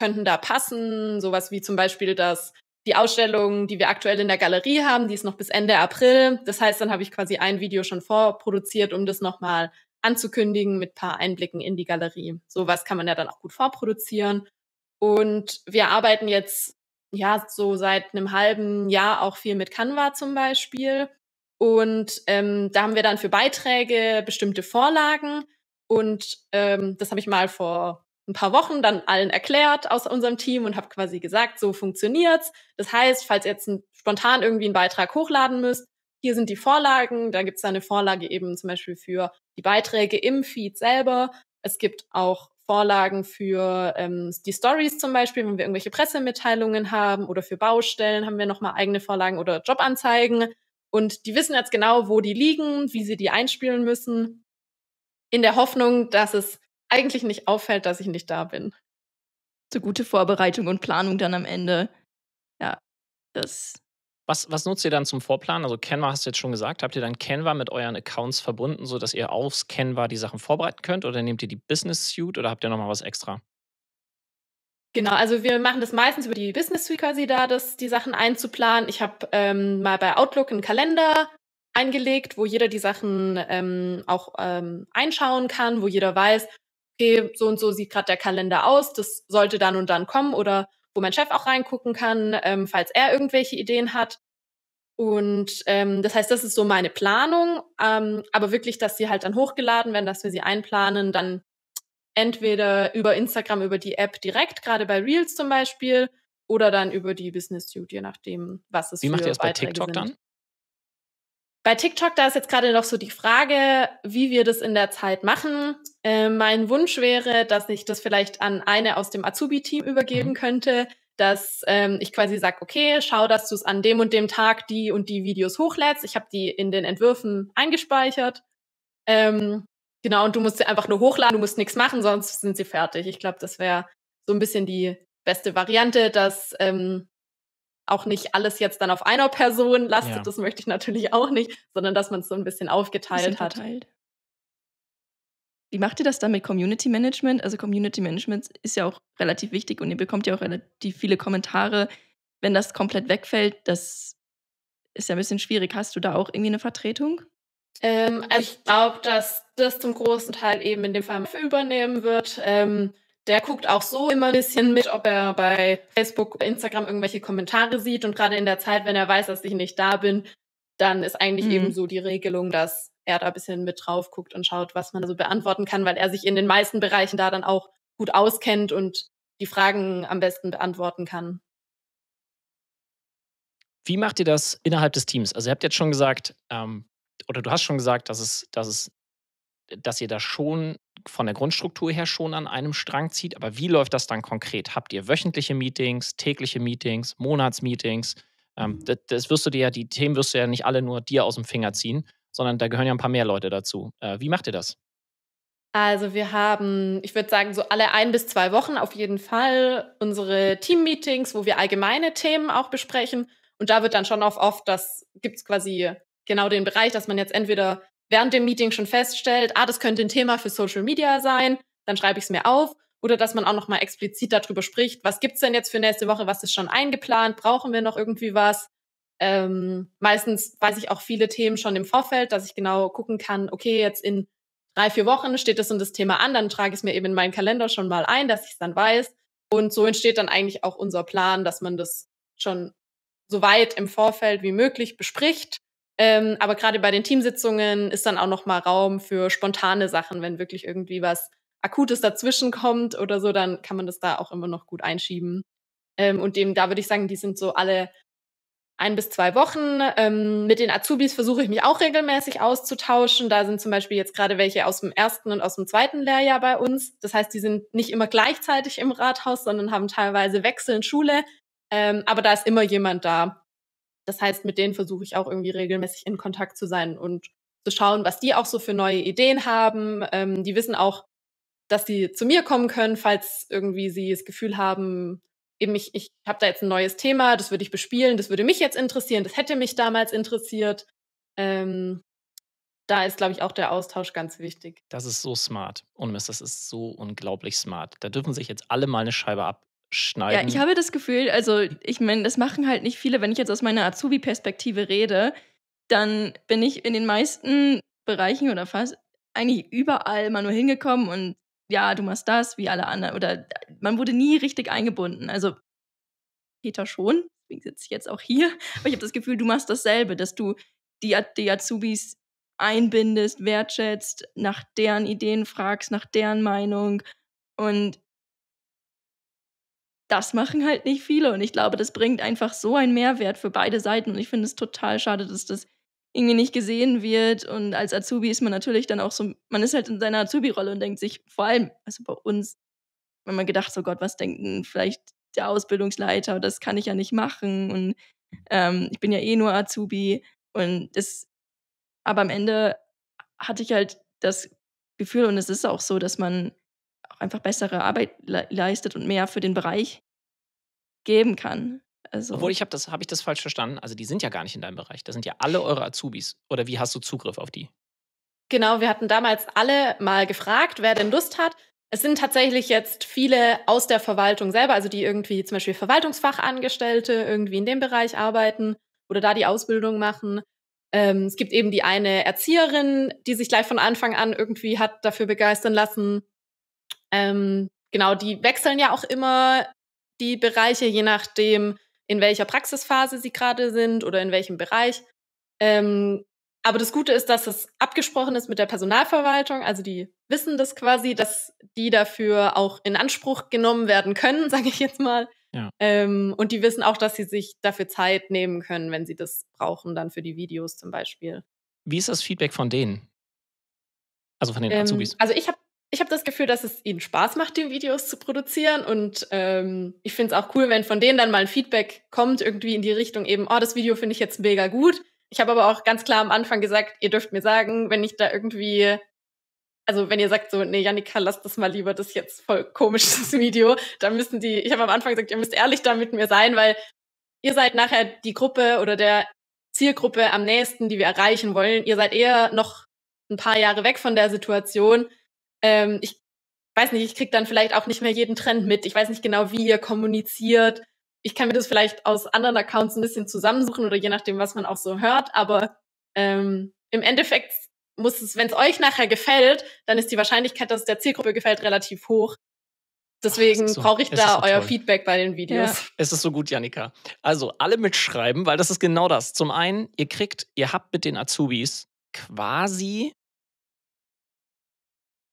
könnten da passen, sowas wie zum Beispiel das die Ausstellung, die wir aktuell in der Galerie haben, die ist noch bis Ende April. Das heißt, dann habe ich quasi ein Video schon vorproduziert, um das nochmal anzukündigen mit ein paar Einblicken in die Galerie. Sowas kann man ja dann auch gut vorproduzieren. Und wir arbeiten jetzt ja so seit einem halben Jahr auch viel mit Canva zum Beispiel. Und ähm, da haben wir dann für Beiträge bestimmte Vorlagen. Und ähm, das habe ich mal vor ein paar Wochen dann allen erklärt aus unserem Team und habe quasi gesagt, so funktioniert's. Das heißt, falls ihr jetzt spontan irgendwie einen Beitrag hochladen müsst, hier sind die Vorlagen. Da gibt's es eine Vorlage eben zum Beispiel für die Beiträge im Feed selber. Es gibt auch Vorlagen für ähm, die Stories zum Beispiel, wenn wir irgendwelche Pressemitteilungen haben oder für Baustellen haben wir nochmal eigene Vorlagen oder Jobanzeigen. Und die wissen jetzt genau, wo die liegen, wie sie die einspielen müssen, in der Hoffnung, dass es eigentlich nicht auffällt, dass ich nicht da bin. So gute Vorbereitung und Planung dann am Ende. Ja, das was, was nutzt ihr dann zum Vorplan? Also Canva hast du jetzt schon gesagt. Habt ihr dann Canva mit euren Accounts verbunden, sodass ihr aufs Canva die Sachen vorbereiten könnt? Oder nehmt ihr die Business Suite oder habt ihr nochmal was extra? Genau, also wir machen das meistens über die Business Suite quasi da, das, die Sachen einzuplanen. Ich habe ähm, mal bei Outlook einen Kalender eingelegt, wo jeder die Sachen ähm, auch ähm, einschauen kann, wo jeder weiß, okay, so und so sieht gerade der Kalender aus, das sollte dann und dann kommen oder wo mein Chef auch reingucken kann, ähm, falls er irgendwelche Ideen hat. Und ähm, das heißt, das ist so meine Planung, ähm, aber wirklich, dass sie halt dann hochgeladen werden, dass wir sie einplanen, dann entweder über Instagram, über die App direkt, gerade bei Reels zum Beispiel, oder dann über die Business Suite, je nachdem, was es Wie für macht ihr das bei TikTok sind. dann? Bei TikTok, da ist jetzt gerade noch so die Frage, wie wir das in der Zeit machen. Äh, mein Wunsch wäre, dass ich das vielleicht an eine aus dem Azubi-Team übergeben mhm. könnte, dass ähm, ich quasi sage, okay, schau, dass du es an dem und dem Tag die und die Videos hochlädst. Ich habe die in den Entwürfen eingespeichert. Ähm, genau, und du musst sie einfach nur hochladen, du musst nichts machen, sonst sind sie fertig. Ich glaube, das wäre so ein bisschen die beste Variante, dass ähm, auch nicht alles jetzt dann auf einer Person lastet, ja. das möchte ich natürlich auch nicht, sondern dass man es so ein bisschen aufgeteilt hat. Verteilt. Wie macht ihr das dann mit Community Management? Also Community Management ist ja auch relativ wichtig und ihr bekommt ja auch relativ viele Kommentare. Wenn das komplett wegfällt, das ist ja ein bisschen schwierig. Hast du da auch irgendwie eine Vertretung? Ähm, also ich glaube, dass das zum großen Teil eben in dem Fall übernehmen wird. Ähm, der guckt auch so immer ein bisschen mit, ob er bei Facebook Instagram irgendwelche Kommentare sieht. Und gerade in der Zeit, wenn er weiß, dass ich nicht da bin, dann ist eigentlich mhm. eben so die Regelung, dass er da ein bisschen mit drauf guckt und schaut, was man da so beantworten kann, weil er sich in den meisten Bereichen da dann auch gut auskennt und die Fragen am besten beantworten kann. Wie macht ihr das innerhalb des Teams? Also ihr habt jetzt schon gesagt, ähm, oder du hast schon gesagt, dass es, dass es, dass ihr da schon von der Grundstruktur her schon an einem Strang zieht. Aber wie läuft das dann konkret? Habt ihr wöchentliche Meetings, tägliche Meetings, Monatsmeetings? Ähm, mhm. das, das, wirst du dir ja, die Themen wirst du ja nicht alle nur dir aus dem Finger ziehen, sondern da gehören ja ein paar mehr Leute dazu. Äh, wie macht ihr das? Also wir haben, ich würde sagen, so alle ein bis zwei Wochen auf jeden Fall unsere Team-Meetings, wo wir allgemeine Themen auch besprechen. Und da wird dann schon auch oft, das gibt es quasi genau den Bereich, dass man jetzt entweder während dem Meeting schon feststellt, ah, das könnte ein Thema für Social Media sein, dann schreibe ich es mir auf. Oder dass man auch nochmal explizit darüber spricht, was gibt's denn jetzt für nächste Woche, was ist schon eingeplant, brauchen wir noch irgendwie was? Ähm, meistens weiß ich auch viele Themen schon im Vorfeld, dass ich genau gucken kann, okay, jetzt in drei, vier Wochen steht das und das Thema an, dann trage ich es mir eben in meinen Kalender schon mal ein, dass ich es dann weiß. Und so entsteht dann eigentlich auch unser Plan, dass man das schon so weit im Vorfeld wie möglich bespricht ähm, aber gerade bei den Teamsitzungen ist dann auch noch mal Raum für spontane Sachen, wenn wirklich irgendwie was Akutes dazwischen kommt oder so, dann kann man das da auch immer noch gut einschieben. Ähm, und dem, da würde ich sagen, die sind so alle ein bis zwei Wochen. Ähm, mit den Azubis versuche ich mich auch regelmäßig auszutauschen. Da sind zum Beispiel jetzt gerade welche aus dem ersten und aus dem zweiten Lehrjahr bei uns. Das heißt, die sind nicht immer gleichzeitig im Rathaus, sondern haben teilweise wechselnd Schule. Ähm, aber da ist immer jemand da. Das heißt, mit denen versuche ich auch irgendwie regelmäßig in Kontakt zu sein und zu schauen, was die auch so für neue Ideen haben. Ähm, die wissen auch, dass sie zu mir kommen können, falls irgendwie sie das Gefühl haben, eben ich, ich habe da jetzt ein neues Thema, das würde ich bespielen, das würde mich jetzt interessieren, das hätte mich damals interessiert. Ähm, da ist, glaube ich, auch der Austausch ganz wichtig. Das ist so smart. Und Mist, das ist so unglaublich smart. Da dürfen sich jetzt alle mal eine Scheibe ab schneiden. Ja, ich habe das Gefühl, also ich meine, das machen halt nicht viele. Wenn ich jetzt aus meiner Azubi-Perspektive rede, dann bin ich in den meisten Bereichen oder fast eigentlich überall mal nur hingekommen und ja, du machst das wie alle anderen. Oder man wurde nie richtig eingebunden. Also Peter schon, deswegen sitze ich jetzt auch hier. Aber ich habe das Gefühl, du machst dasselbe, dass du die, die Azubis einbindest, wertschätzt, nach deren Ideen fragst, nach deren Meinung. Und das machen halt nicht viele. Und ich glaube, das bringt einfach so einen Mehrwert für beide Seiten. Und ich finde es total schade, dass das irgendwie nicht gesehen wird. Und als Azubi ist man natürlich dann auch so, man ist halt in seiner Azubi-Rolle und denkt sich, vor allem, also bei uns, wenn man gedacht, so Gott, was denkt denn vielleicht der Ausbildungsleiter, das kann ich ja nicht machen. Und ähm, ich bin ja eh nur Azubi. Und das, aber am Ende hatte ich halt das Gefühl, und es ist auch so, dass man einfach bessere Arbeit le leistet und mehr für den Bereich geben kann. Also Obwohl ich habe das, habe ich das falsch verstanden? Also die sind ja gar nicht in deinem Bereich. Das sind ja alle eure Azubis. Oder wie hast du Zugriff auf die? Genau, wir hatten damals alle mal gefragt, wer denn Lust hat. Es sind tatsächlich jetzt viele aus der Verwaltung selber, also die irgendwie zum Beispiel Verwaltungsfachangestellte irgendwie in dem Bereich arbeiten oder da die Ausbildung machen. Ähm, es gibt eben die eine Erzieherin, die sich gleich von Anfang an irgendwie hat dafür begeistern lassen, ähm, genau, die wechseln ja auch immer die Bereiche, je nachdem, in welcher Praxisphase sie gerade sind oder in welchem Bereich. Ähm, aber das Gute ist, dass es abgesprochen ist mit der Personalverwaltung. Also die wissen das quasi, dass die dafür auch in Anspruch genommen werden können, sage ich jetzt mal. Ja. Ähm, und die wissen auch, dass sie sich dafür Zeit nehmen können, wenn sie das brauchen, dann für die Videos zum Beispiel. Wie ist das Feedback von denen? Also von den ähm, Azubis? Also ich habe ich habe das Gefühl, dass es ihnen Spaß macht, die Videos zu produzieren. Und ähm, ich finde es auch cool, wenn von denen dann mal ein Feedback kommt, irgendwie in die Richtung eben, oh, das Video finde ich jetzt mega gut. Ich habe aber auch ganz klar am Anfang gesagt, ihr dürft mir sagen, wenn ich da irgendwie, also wenn ihr sagt so, nee, Janika, lasst das mal lieber, das ist jetzt voll komisch, das Video, dann müssen die, ich habe am Anfang gesagt, ihr müsst ehrlich da mit mir sein, weil ihr seid nachher die Gruppe oder der Zielgruppe am nächsten, die wir erreichen wollen. Ihr seid eher noch ein paar Jahre weg von der Situation ähm, ich weiß nicht, ich kriege dann vielleicht auch nicht mehr jeden Trend mit. Ich weiß nicht genau, wie ihr kommuniziert. Ich kann mir das vielleicht aus anderen Accounts ein bisschen zusammensuchen oder je nachdem, was man auch so hört. Aber ähm, im Endeffekt muss es, wenn es euch nachher gefällt, dann ist die Wahrscheinlichkeit, dass es der Zielgruppe gefällt, relativ hoch. Deswegen so, brauche ich da so euer toll. Feedback bei den Videos. Ja. Es ist so gut, Janika. Also alle mitschreiben, weil das ist genau das. Zum einen, ihr kriegt, ihr habt mit den Azubis quasi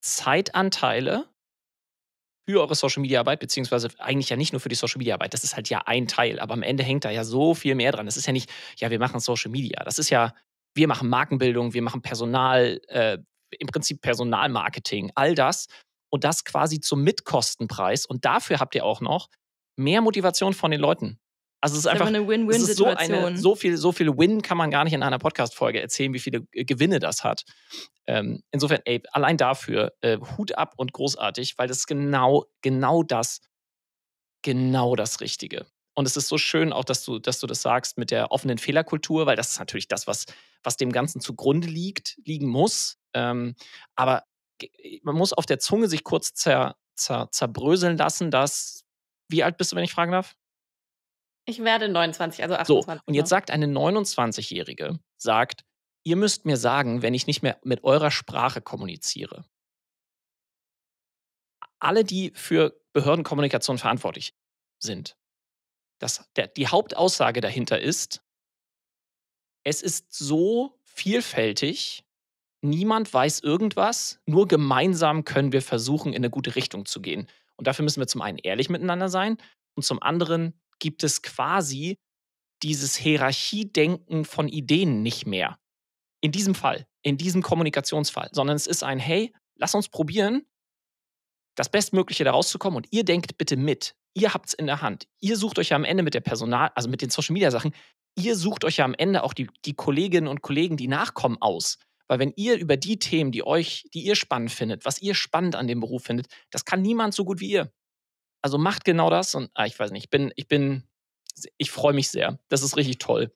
Zeitanteile für eure Social Media Arbeit, beziehungsweise eigentlich ja nicht nur für die Social Media Arbeit. Das ist halt ja ein Teil, aber am Ende hängt da ja so viel mehr dran. Das ist ja nicht, ja, wir machen Social Media. Das ist ja, wir machen Markenbildung, wir machen Personal, äh, im Prinzip Personalmarketing, all das. Und das quasi zum Mitkostenpreis. Und dafür habt ihr auch noch mehr Motivation von den Leuten. Also es ist einfach eine Win-Win-Situation. so, eine, so viel, so viel Win kann man gar nicht in einer Podcast-Folge erzählen, wie viele Gewinne das hat. Ähm, insofern, ey, allein dafür äh, Hut ab und großartig, weil das ist genau, genau das, genau das Richtige. Und es ist so schön auch, dass du, dass du das sagst mit der offenen Fehlerkultur, weil das ist natürlich das, was, was dem Ganzen zugrunde liegt, liegen muss. Ähm, aber man muss auf der Zunge sich kurz zer, zer, zerbröseln lassen, dass, wie alt bist du, wenn ich fragen darf? Ich werde 29, also 28. So, und jetzt ne? sagt eine 29-Jährige, sagt, ihr müsst mir sagen, wenn ich nicht mehr mit eurer Sprache kommuniziere. Alle, die für Behördenkommunikation verantwortlich sind. Das, der, die Hauptaussage dahinter ist, es ist so vielfältig, niemand weiß irgendwas, nur gemeinsam können wir versuchen, in eine gute Richtung zu gehen. Und dafür müssen wir zum einen ehrlich miteinander sein und zum anderen gibt es quasi dieses Hierarchiedenken von Ideen nicht mehr. In diesem Fall, in diesem Kommunikationsfall, sondern es ist ein, hey, lass uns probieren, das Bestmögliche daraus zu kommen und ihr denkt bitte mit. Ihr habt es in der Hand. Ihr sucht euch ja am Ende mit der Personal, also mit den Social Media Sachen, ihr sucht euch ja am Ende auch die, die Kolleginnen und Kollegen, die nachkommen, aus. Weil wenn ihr über die Themen, die euch, die ihr spannend findet, was ihr spannend an dem Beruf findet, das kann niemand so gut wie ihr. Also macht genau das und ah, ich weiß nicht, ich bin, ich bin, ich freue mich sehr. Das ist richtig toll.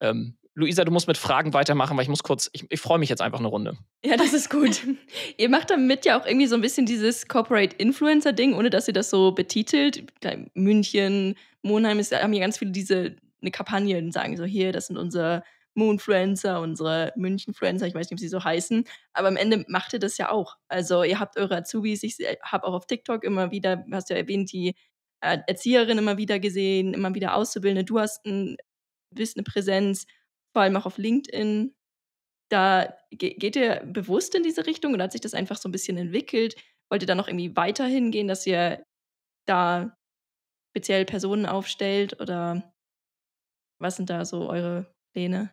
Ähm, Luisa, du musst mit Fragen weitermachen, weil ich muss kurz, ich, ich freue mich jetzt einfach eine Runde. Ja, das ist gut. ihr macht damit ja auch irgendwie so ein bisschen dieses Corporate Influencer-Ding, ohne dass ihr das so betitelt. München, Monheim ist, haben hier ganz viele diese eine Kampagnen sagen, so hier, das sind unsere Moonfluencer, unsere Münchenfluencer, ich weiß nicht, ob sie so heißen, aber am Ende macht ihr das ja auch. Also ihr habt eure Azubis, ich habe auch auf TikTok immer wieder, hast du ja erwähnt, die äh, Erzieherin immer wieder gesehen, immer wieder Auszubildende. Du hast ein, bist eine Präsenz, vor allem auch auf LinkedIn. Da geht ihr bewusst in diese Richtung oder hat sich das einfach so ein bisschen entwickelt? Wollt ihr da noch irgendwie weiter hingehen, dass ihr da speziell Personen aufstellt oder was sind da so eure Pläne?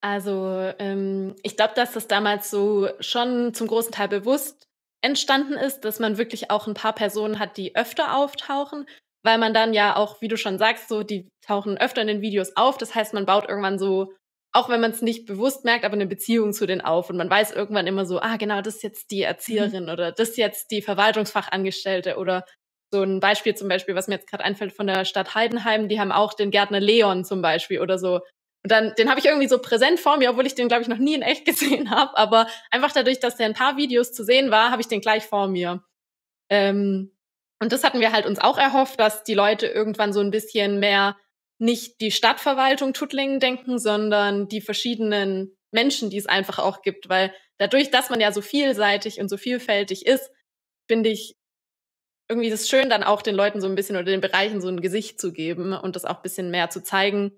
Also ähm, ich glaube, dass das damals so schon zum großen Teil bewusst entstanden ist, dass man wirklich auch ein paar Personen hat, die öfter auftauchen, weil man dann ja auch, wie du schon sagst, so die tauchen öfter in den Videos auf. Das heißt, man baut irgendwann so, auch wenn man es nicht bewusst merkt, aber eine Beziehung zu denen auf und man weiß irgendwann immer so, ah genau, das ist jetzt die mhm. Erzieherin mhm. oder das ist jetzt die Verwaltungsfachangestellte oder so ein Beispiel zum Beispiel, was mir jetzt gerade einfällt von der Stadt Heidenheim, die haben auch den Gärtner Leon zum Beispiel oder so und dann, den habe ich irgendwie so präsent vor mir, obwohl ich den, glaube ich, noch nie in echt gesehen habe. Aber einfach dadurch, dass der ein paar Videos zu sehen war, habe ich den gleich vor mir. Ähm, und das hatten wir halt uns auch erhofft, dass die Leute irgendwann so ein bisschen mehr nicht die Stadtverwaltung Tuttlingen denken, sondern die verschiedenen Menschen, die es einfach auch gibt. Weil dadurch, dass man ja so vielseitig und so vielfältig ist, finde ich irgendwie das schön, dann auch den Leuten so ein bisschen oder den Bereichen so ein Gesicht zu geben und das auch ein bisschen mehr zu zeigen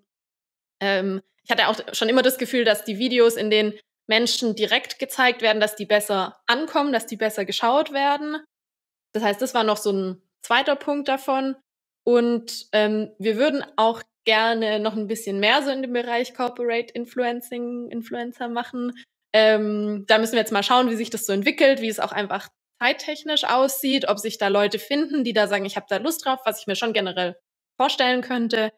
ähm, ich hatte auch schon immer das Gefühl, dass die Videos, in denen Menschen direkt gezeigt werden, dass die besser ankommen, dass die besser geschaut werden. Das heißt, das war noch so ein zweiter Punkt davon. Und ähm, wir würden auch gerne noch ein bisschen mehr so in dem Bereich Corporate Influencing, Influencer machen. Ähm, da müssen wir jetzt mal schauen, wie sich das so entwickelt, wie es auch einfach zeittechnisch aussieht, ob sich da Leute finden, die da sagen, ich habe da Lust drauf, was ich mir schon generell vorstellen könnte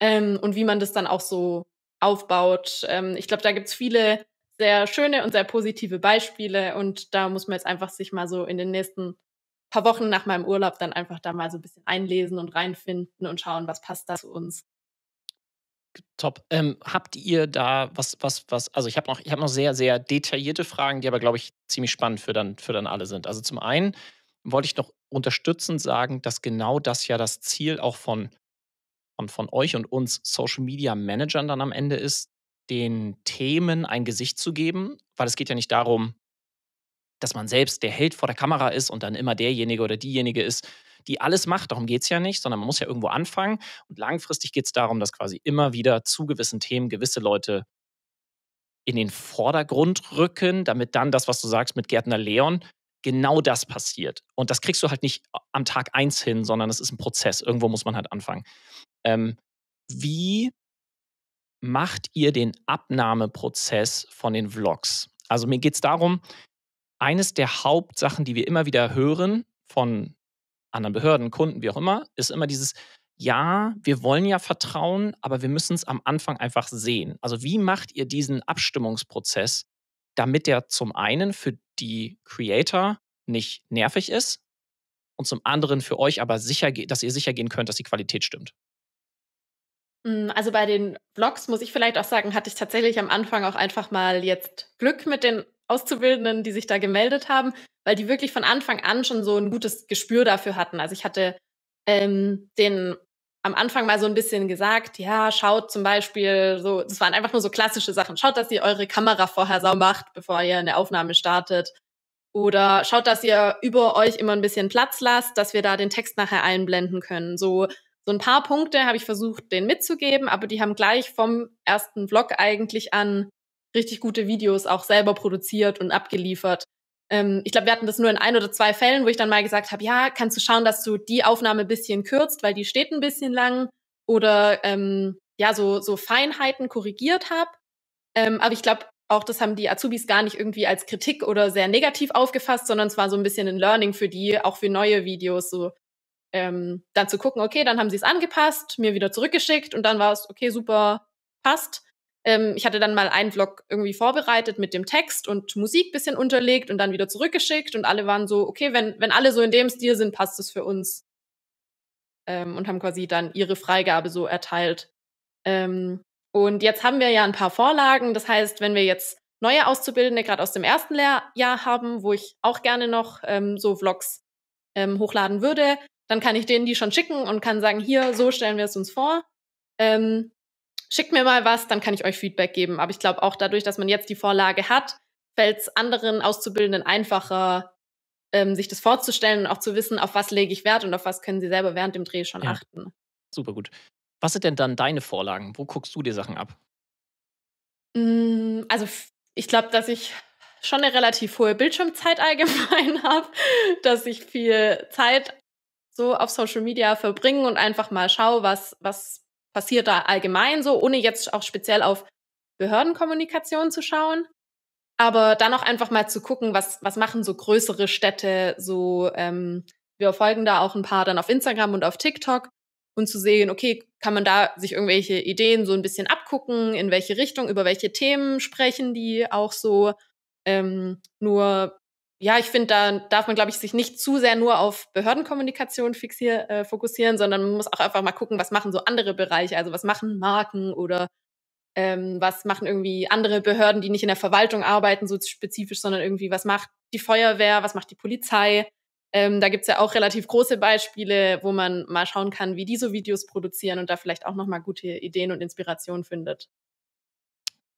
ähm, und wie man das dann auch so aufbaut. Ähm, ich glaube, da gibt es viele sehr schöne und sehr positive Beispiele und da muss man jetzt einfach sich mal so in den nächsten paar Wochen nach meinem Urlaub dann einfach da mal so ein bisschen einlesen und reinfinden und schauen, was passt da zu uns. Top. Ähm, habt ihr da was, was, was? Also ich habe noch, ich habe noch sehr, sehr detaillierte Fragen, die aber glaube ich ziemlich spannend für dann, für dann alle sind. Also zum einen wollte ich noch unterstützend sagen, dass genau das ja das Ziel auch von ähm, von euch und uns Social Media Managern dann am Ende ist, den Themen ein Gesicht zu geben, weil es geht ja nicht darum, dass man selbst der Held vor der Kamera ist und dann immer derjenige oder diejenige ist, die alles macht. Darum geht es ja nicht, sondern man muss ja irgendwo anfangen. Und langfristig geht es darum, dass quasi immer wieder zu gewissen Themen gewisse Leute in den Vordergrund rücken, damit dann das, was du sagst mit Gärtner Leon, genau das passiert. Und das kriegst du halt nicht am Tag eins hin, sondern es ist ein Prozess. Irgendwo muss man halt anfangen. Ähm, wie macht ihr den Abnahmeprozess von den Vlogs? Also mir geht es darum, eines der Hauptsachen, die wir immer wieder hören von anderen Behörden, Kunden, wie auch immer, ist immer dieses, ja, wir wollen ja vertrauen, aber wir müssen es am Anfang einfach sehen. Also wie macht ihr diesen Abstimmungsprozess, damit der zum einen für die Creator nicht nervig ist und zum anderen für euch aber sicher, dass ihr sicher gehen könnt, dass die Qualität stimmt? Hm, also bei den Vlogs muss ich vielleicht auch sagen, hatte ich tatsächlich am Anfang auch einfach mal jetzt Glück mit den Auszubildenden, die sich da gemeldet haben, weil die wirklich von Anfang an schon so ein gutes Gespür dafür hatten. Also ich hatte ähm, den am Anfang mal so ein bisschen gesagt, ja, schaut zum Beispiel so, das waren einfach nur so klassische Sachen. Schaut, dass ihr eure Kamera vorher sau macht, bevor ihr eine Aufnahme startet. Oder schaut, dass ihr über euch immer ein bisschen Platz lasst, dass wir da den Text nachher einblenden können. So so ein paar Punkte habe ich versucht, denen mitzugeben, aber die haben gleich vom ersten Vlog eigentlich an richtig gute Videos auch selber produziert und abgeliefert. Ähm, ich glaube, wir hatten das nur in ein oder zwei Fällen, wo ich dann mal gesagt habe, ja, kannst du schauen, dass du die Aufnahme ein bisschen kürzt, weil die steht ein bisschen lang oder ähm, ja, so, so Feinheiten korrigiert habe. Ähm, aber ich glaube, auch das haben die Azubis gar nicht irgendwie als Kritik oder sehr negativ aufgefasst, sondern es war so ein bisschen ein Learning für die, auch für neue Videos, so ähm, dann zu gucken, okay, dann haben sie es angepasst, mir wieder zurückgeschickt und dann war es, okay, super, passt. Ähm, ich hatte dann mal einen Vlog irgendwie vorbereitet mit dem Text und Musik bisschen unterlegt und dann wieder zurückgeschickt und alle waren so, okay, wenn, wenn alle so in dem Stil sind, passt es für uns. Ähm, und haben quasi dann ihre Freigabe so erteilt. Ähm, und jetzt haben wir ja ein paar Vorlagen. Das heißt, wenn wir jetzt neue Auszubildende gerade aus dem ersten Lehrjahr haben, wo ich auch gerne noch ähm, so Vlogs ähm, hochladen würde, dann kann ich denen die schon schicken und kann sagen, hier, so stellen wir es uns vor. Ähm, schickt mir mal was, dann kann ich euch Feedback geben. Aber ich glaube auch dadurch, dass man jetzt die Vorlage hat, fällt es anderen Auszubildenden einfacher, ähm, sich das vorzustellen und auch zu wissen, auf was lege ich Wert und auf was können sie selber während dem Dreh schon ja. achten. Super gut. Was sind denn dann deine Vorlagen? Wo guckst du dir Sachen ab? Mm, also ich glaube, dass ich schon eine relativ hohe Bildschirmzeit allgemein habe, dass ich viel Zeit so auf Social Media verbringen und einfach mal schaue, was, was passiert da allgemein so, ohne jetzt auch speziell auf Behördenkommunikation zu schauen. Aber dann auch einfach mal zu gucken, was, was machen so größere Städte, so ähm, wir folgen da auch ein paar dann auf Instagram und auf TikTok und zu sehen, okay, kann man da sich irgendwelche Ideen so ein bisschen abgucken, in welche Richtung, über welche Themen sprechen die auch so ähm, nur ja, ich finde, da darf man, glaube ich, sich nicht zu sehr nur auf Behördenkommunikation fixier, äh, fokussieren, sondern man muss auch einfach mal gucken, was machen so andere Bereiche, also was machen Marken oder ähm, was machen irgendwie andere Behörden, die nicht in der Verwaltung arbeiten, so spezifisch, sondern irgendwie, was macht die Feuerwehr, was macht die Polizei. Ähm, da gibt's ja auch relativ große Beispiele, wo man mal schauen kann, wie die so Videos produzieren und da vielleicht auch nochmal gute Ideen und Inspirationen findet.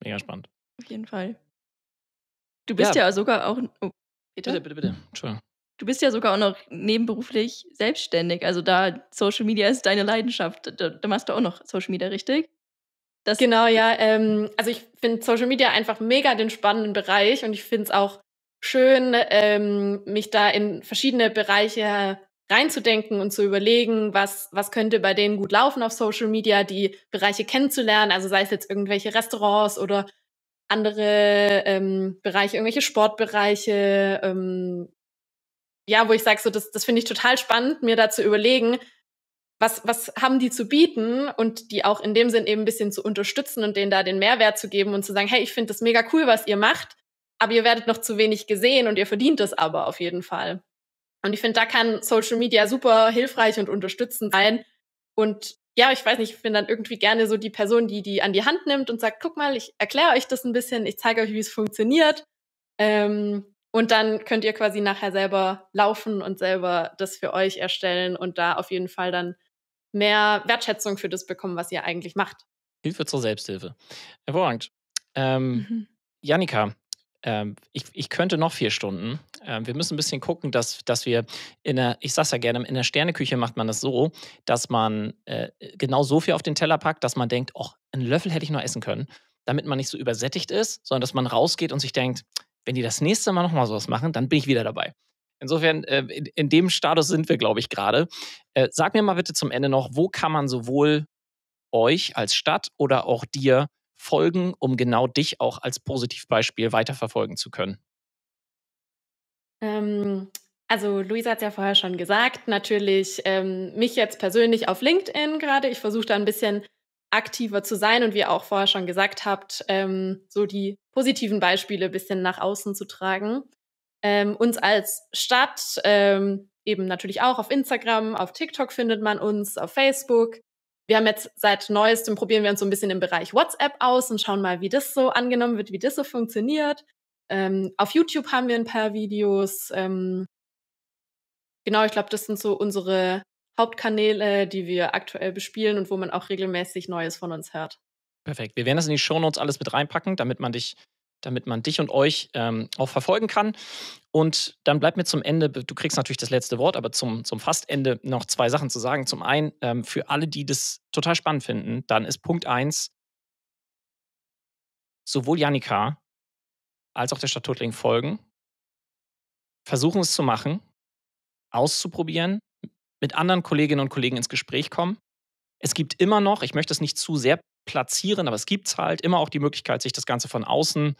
Mega spannend. Auf jeden Fall. Du bist ja, ja sogar auch. Oh, Bitte? Bitte, bitte, bitte. Entschuldigung. Du bist ja sogar auch noch nebenberuflich selbstständig. Also da Social Media ist deine Leidenschaft. Da, da machst du auch noch Social Media, richtig? Das genau, ja. Ähm, also ich finde Social Media einfach mega den spannenden Bereich und ich finde es auch schön, ähm, mich da in verschiedene Bereiche reinzudenken und zu überlegen, was, was könnte bei denen gut laufen auf Social Media, die Bereiche kennenzulernen, also sei es jetzt irgendwelche Restaurants oder andere ähm, Bereiche, irgendwelche Sportbereiche, ähm, ja, wo ich sage, so, das, das finde ich total spannend, mir da zu überlegen, was, was haben die zu bieten und die auch in dem Sinn eben ein bisschen zu unterstützen und denen da den Mehrwert zu geben und zu sagen, hey, ich finde das mega cool, was ihr macht, aber ihr werdet noch zu wenig gesehen und ihr verdient es aber auf jeden Fall. Und ich finde, da kann Social Media super hilfreich und unterstützend sein und ja, ich weiß nicht, ich bin dann irgendwie gerne so die Person, die die an die Hand nimmt und sagt, guck mal, ich erkläre euch das ein bisschen, ich zeige euch, wie es funktioniert. Ähm, und dann könnt ihr quasi nachher selber laufen und selber das für euch erstellen und da auf jeden Fall dann mehr Wertschätzung für das bekommen, was ihr eigentlich macht. Hilfe zur Selbsthilfe. Hervorragend. Ähm, mhm. Janika, ähm, ich, ich könnte noch vier Stunden ähm, wir müssen ein bisschen gucken, dass, dass wir in der, ich sag's ja gerne, in der Sterneküche macht man das so, dass man äh, genau so viel auf den Teller packt, dass man denkt, ach, einen Löffel hätte ich noch essen können, damit man nicht so übersättigt ist, sondern dass man rausgeht und sich denkt, wenn die das nächste Mal nochmal sowas machen, dann bin ich wieder dabei. Insofern, äh, in, in, dem Status sind wir, glaube ich, gerade. Äh, sag mir mal bitte zum Ende noch, wo kann man sowohl euch als Stadt oder auch dir folgen, um genau dich auch als Positivbeispiel weiterverfolgen zu können? Ähm, also Luisa hat es ja vorher schon gesagt, natürlich ähm, mich jetzt persönlich auf LinkedIn gerade. Ich versuche da ein bisschen aktiver zu sein und wie ihr auch vorher schon gesagt habt, ähm, so die positiven Beispiele ein bisschen nach außen zu tragen. Ähm, uns als Stadt, ähm, eben natürlich auch auf Instagram, auf TikTok findet man uns, auf Facebook. Wir haben jetzt seit neuestem, probieren wir uns so ein bisschen im Bereich WhatsApp aus und schauen mal, wie das so angenommen wird, wie das so funktioniert. Ähm, auf YouTube haben wir ein paar Videos. Ähm, genau, ich glaube, das sind so unsere Hauptkanäle, die wir aktuell bespielen und wo man auch regelmäßig Neues von uns hört. Perfekt. Wir werden das in die Shownotes alles mit reinpacken, damit man dich, damit man dich und euch ähm, auch verfolgen kann. Und dann bleibt mir zum Ende, du kriegst natürlich das letzte Wort, aber zum, zum Fastende noch zwei Sachen zu sagen. Zum einen, ähm, für alle, die das total spannend finden, dann ist Punkt 1, sowohl Janika als auch der Stadt Tuttlingen folgen, versuchen es zu machen, auszuprobieren, mit anderen Kolleginnen und Kollegen ins Gespräch kommen. Es gibt immer noch, ich möchte es nicht zu sehr platzieren, aber es gibt halt immer auch die Möglichkeit, sich das Ganze von außen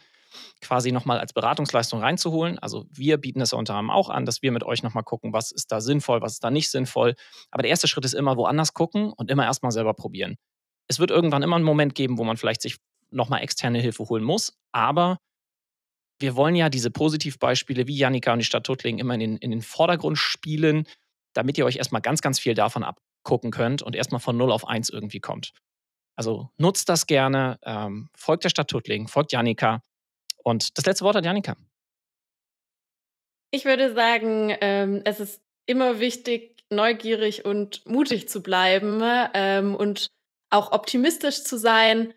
quasi nochmal als Beratungsleistung reinzuholen. Also wir bieten es unter anderem auch an, dass wir mit euch nochmal gucken, was ist da sinnvoll, was ist da nicht sinnvoll. Aber der erste Schritt ist immer woanders gucken und immer erstmal selber probieren. Es wird irgendwann immer einen Moment geben, wo man vielleicht sich nochmal externe Hilfe holen muss, aber wir wollen ja diese Positivbeispiele wie Janika und die Stadt Tuttlingen immer in den, in den Vordergrund spielen, damit ihr euch erstmal ganz, ganz viel davon abgucken könnt und erstmal von 0 auf 1 irgendwie kommt. Also nutzt das gerne, ähm, folgt der Stadt Tuttlingen, folgt Janika. Und das letzte Wort hat Janika. Ich würde sagen, ähm, es ist immer wichtig, neugierig und mutig zu bleiben ähm, und auch optimistisch zu sein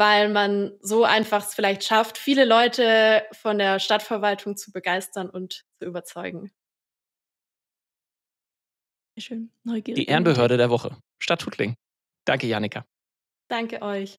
weil man so einfach es vielleicht schafft, viele Leute von der Stadtverwaltung zu begeistern und zu überzeugen. Schön, neugierig. Die Ehrenbehörde der Woche, Stadt Tutling. Danke, Janika. Danke euch.